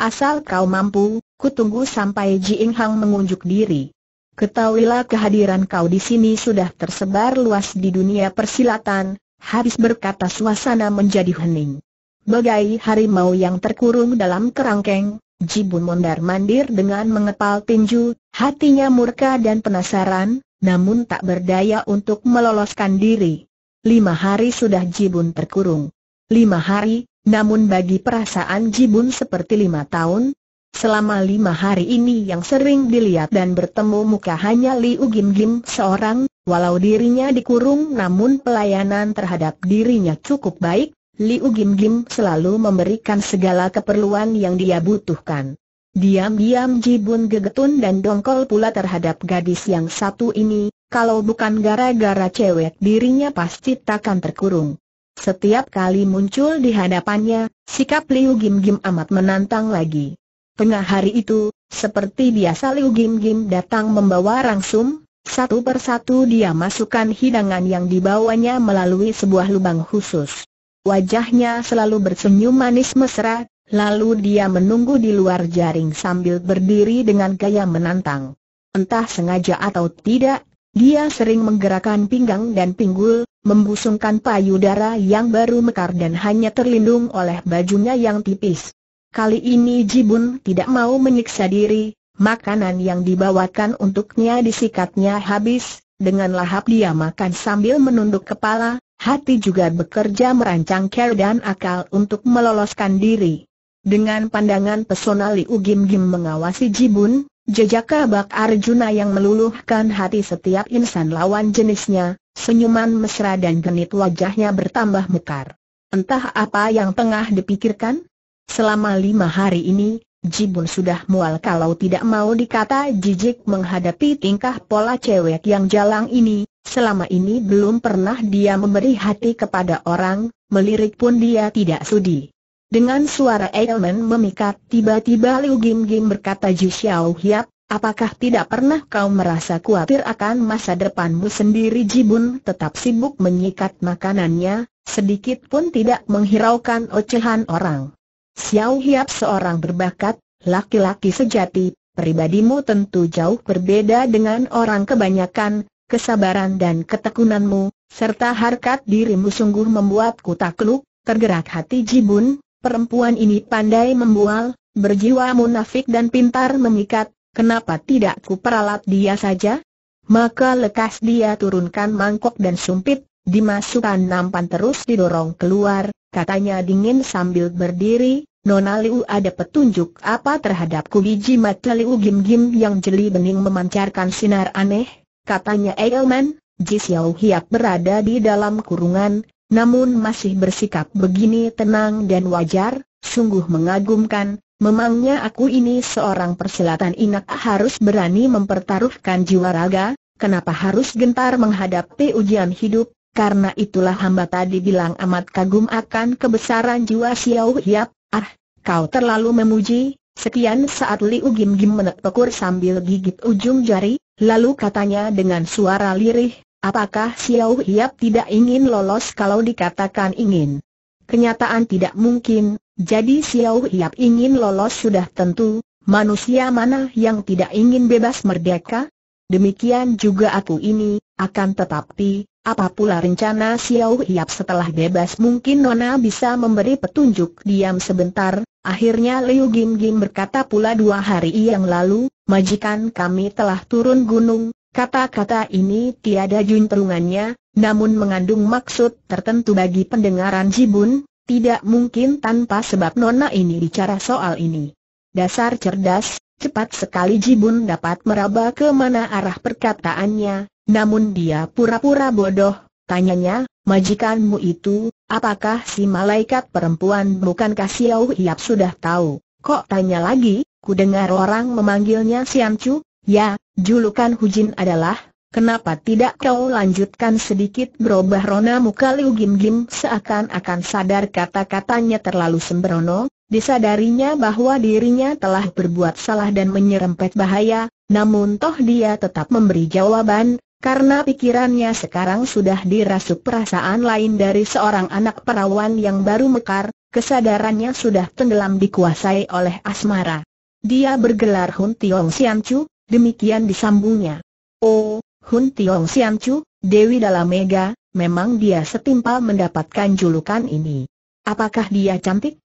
asal kau mampu, kutunggu sampai Ji Hang mengunjuk diri. Ketahuilah kehadiran kau di sini sudah tersebar luas di dunia persilatan, habis berkata suasana menjadi hening. Bagai harimau yang terkurung dalam kerangkeng, Jibun mondar mandir dengan mengepal tinju, hatinya murka dan penasaran, namun tak berdaya untuk meloloskan diri. Lima hari sudah Jibun terkurung. Lima hari, namun bagi perasaan Jibun seperti lima tahun. Selama lima hari ini yang sering dilihat dan bertemu muka hanya Liu Gim Gim seorang, walau dirinya dikurung namun pelayanan terhadap dirinya cukup baik, Liu Gim Gim selalu memberikan segala keperluan yang dia butuhkan. Diam-diam Jibun gegetun dan dongkol pula terhadap gadis yang satu ini, kalau bukan gara-gara cewek dirinya pasti takkan terkurung. Setiap kali muncul di hadapannya, sikap Liu Gim Gim amat menantang lagi. Tengah hari itu, seperti biasa Liu Gim Gim datang membawa rangsum, satu persatu dia masukkan hidangan yang dibawanya melalui sebuah lubang khusus. Wajahnya selalu bersenyum manis mesra, Lalu dia menunggu di luar jaring sambil berdiri dengan gaya menantang. Entah sengaja atau tidak, dia sering menggerakkan pinggang dan pinggul, membusungkan payudara yang baru mekar dan hanya terlindung oleh bajunya yang tipis. Kali ini Jibun tidak mau menyiksa diri, makanan yang dibawakan untuknya disikatnya habis, dengan lahap dia makan sambil menunduk kepala, hati juga bekerja merancang care dan akal untuk meloloskan diri. Dengan pandangan pesona Liu Gim Gim mengawasi Jibun, jejak kabak Arjuna yang meluluhkan hati setiap insan lawan jenisnya, senyuman mesra dan genit wajahnya bertambah mekar. Entah apa yang tengah dipikirkan? Selama lima hari ini, Jibun sudah mual kalau tidak mau dikata jijik menghadapi tingkah pola cewek yang jalang ini, selama ini belum pernah dia memberi hati kepada orang, melirik pun dia tidak sudi. Dengan suara elemen memikat, tiba-tiba Liu Gim Gim berkata Ji Xiao Hiap, apakah tidak pernah kau merasa khawatir akan masa depanmu sendiri Jibun tetap sibuk menyikat makanannya, sedikit pun tidak menghiraukan ocehan orang. Xiao Hiap seorang berbakat, laki-laki sejati, pribadimu tentu jauh berbeda dengan orang kebanyakan, kesabaran dan ketekunanmu, serta harkat dirimu sungguh membuatku takluk, tergerak hati Jibun, Perempuan ini pandai membual, berjiwa munafik dan pintar mengikat, kenapa tidak ku peralat dia saja? Maka lekas dia turunkan mangkok dan sumpit, dimasukkan nampan terus didorong keluar, katanya dingin sambil berdiri, Nona Liu ada petunjuk apa terhadapku biji mata Liu Gim Gim yang jeli bening memancarkan sinar aneh, katanya Eilman, Ji Xiao Hiap berada di dalam kurungan, namun masih bersikap begini tenang dan wajar, sungguh mengagumkan, memangnya aku ini seorang perselatan inak harus berani mempertaruhkan jiwa raga, kenapa harus gentar menghadapi ujian hidup, karena itulah hamba tadi bilang amat kagum akan kebesaran jiwa Xiao Hiap, ah, kau terlalu memuji, Sekian saat Liu Gim Gim menepukur sambil gigit ujung jari, lalu katanya dengan suara lirih, Apakah Xiao Hiap tidak ingin lolos kalau dikatakan ingin? Kenyataan tidak mungkin, jadi Xiao Hiap ingin lolos sudah tentu, manusia mana yang tidak ingin bebas merdeka? Demikian juga aku ini, akan tetapi, apa pula rencana Xiao Hiap setelah bebas mungkin Nona bisa memberi petunjuk diam sebentar, akhirnya Liu Gim Gim berkata pula dua hari yang lalu, majikan kami telah turun gunung, Kata-kata ini tiada perungannya, namun mengandung maksud tertentu bagi pendengaran Jibun, tidak mungkin tanpa sebab Nona ini bicara soal ini. Dasar cerdas, cepat sekali Jibun dapat meraba ke mana arah perkataannya, namun dia pura-pura bodoh, tanyanya, majikanmu itu, apakah si malaikat perempuan kasih Xiao Hiap sudah tahu? Kok tanya lagi, ku dengar orang memanggilnya Chu, Ya, julukan Hujin adalah, kenapa tidak kau lanjutkan sedikit berubah rona muka Liu Gim Gim seakan-akan sadar kata-katanya terlalu sembrono, disadarinya bahwa dirinya telah berbuat salah dan menyerempet bahaya, namun toh dia tetap memberi jawaban, karena pikirannya sekarang sudah dirasuk perasaan lain dari seorang anak perawan yang baru mekar, kesadarannya sudah tenggelam dikuasai oleh asmara. Dia bergelar Hun Tiong Sian Chu, demikian disambungnya. Oh, Hun Tiong Sian Chu, Dewi Dalam Mega, memang dia setimpal mendapatkan julukan ini. Apakah dia cantik?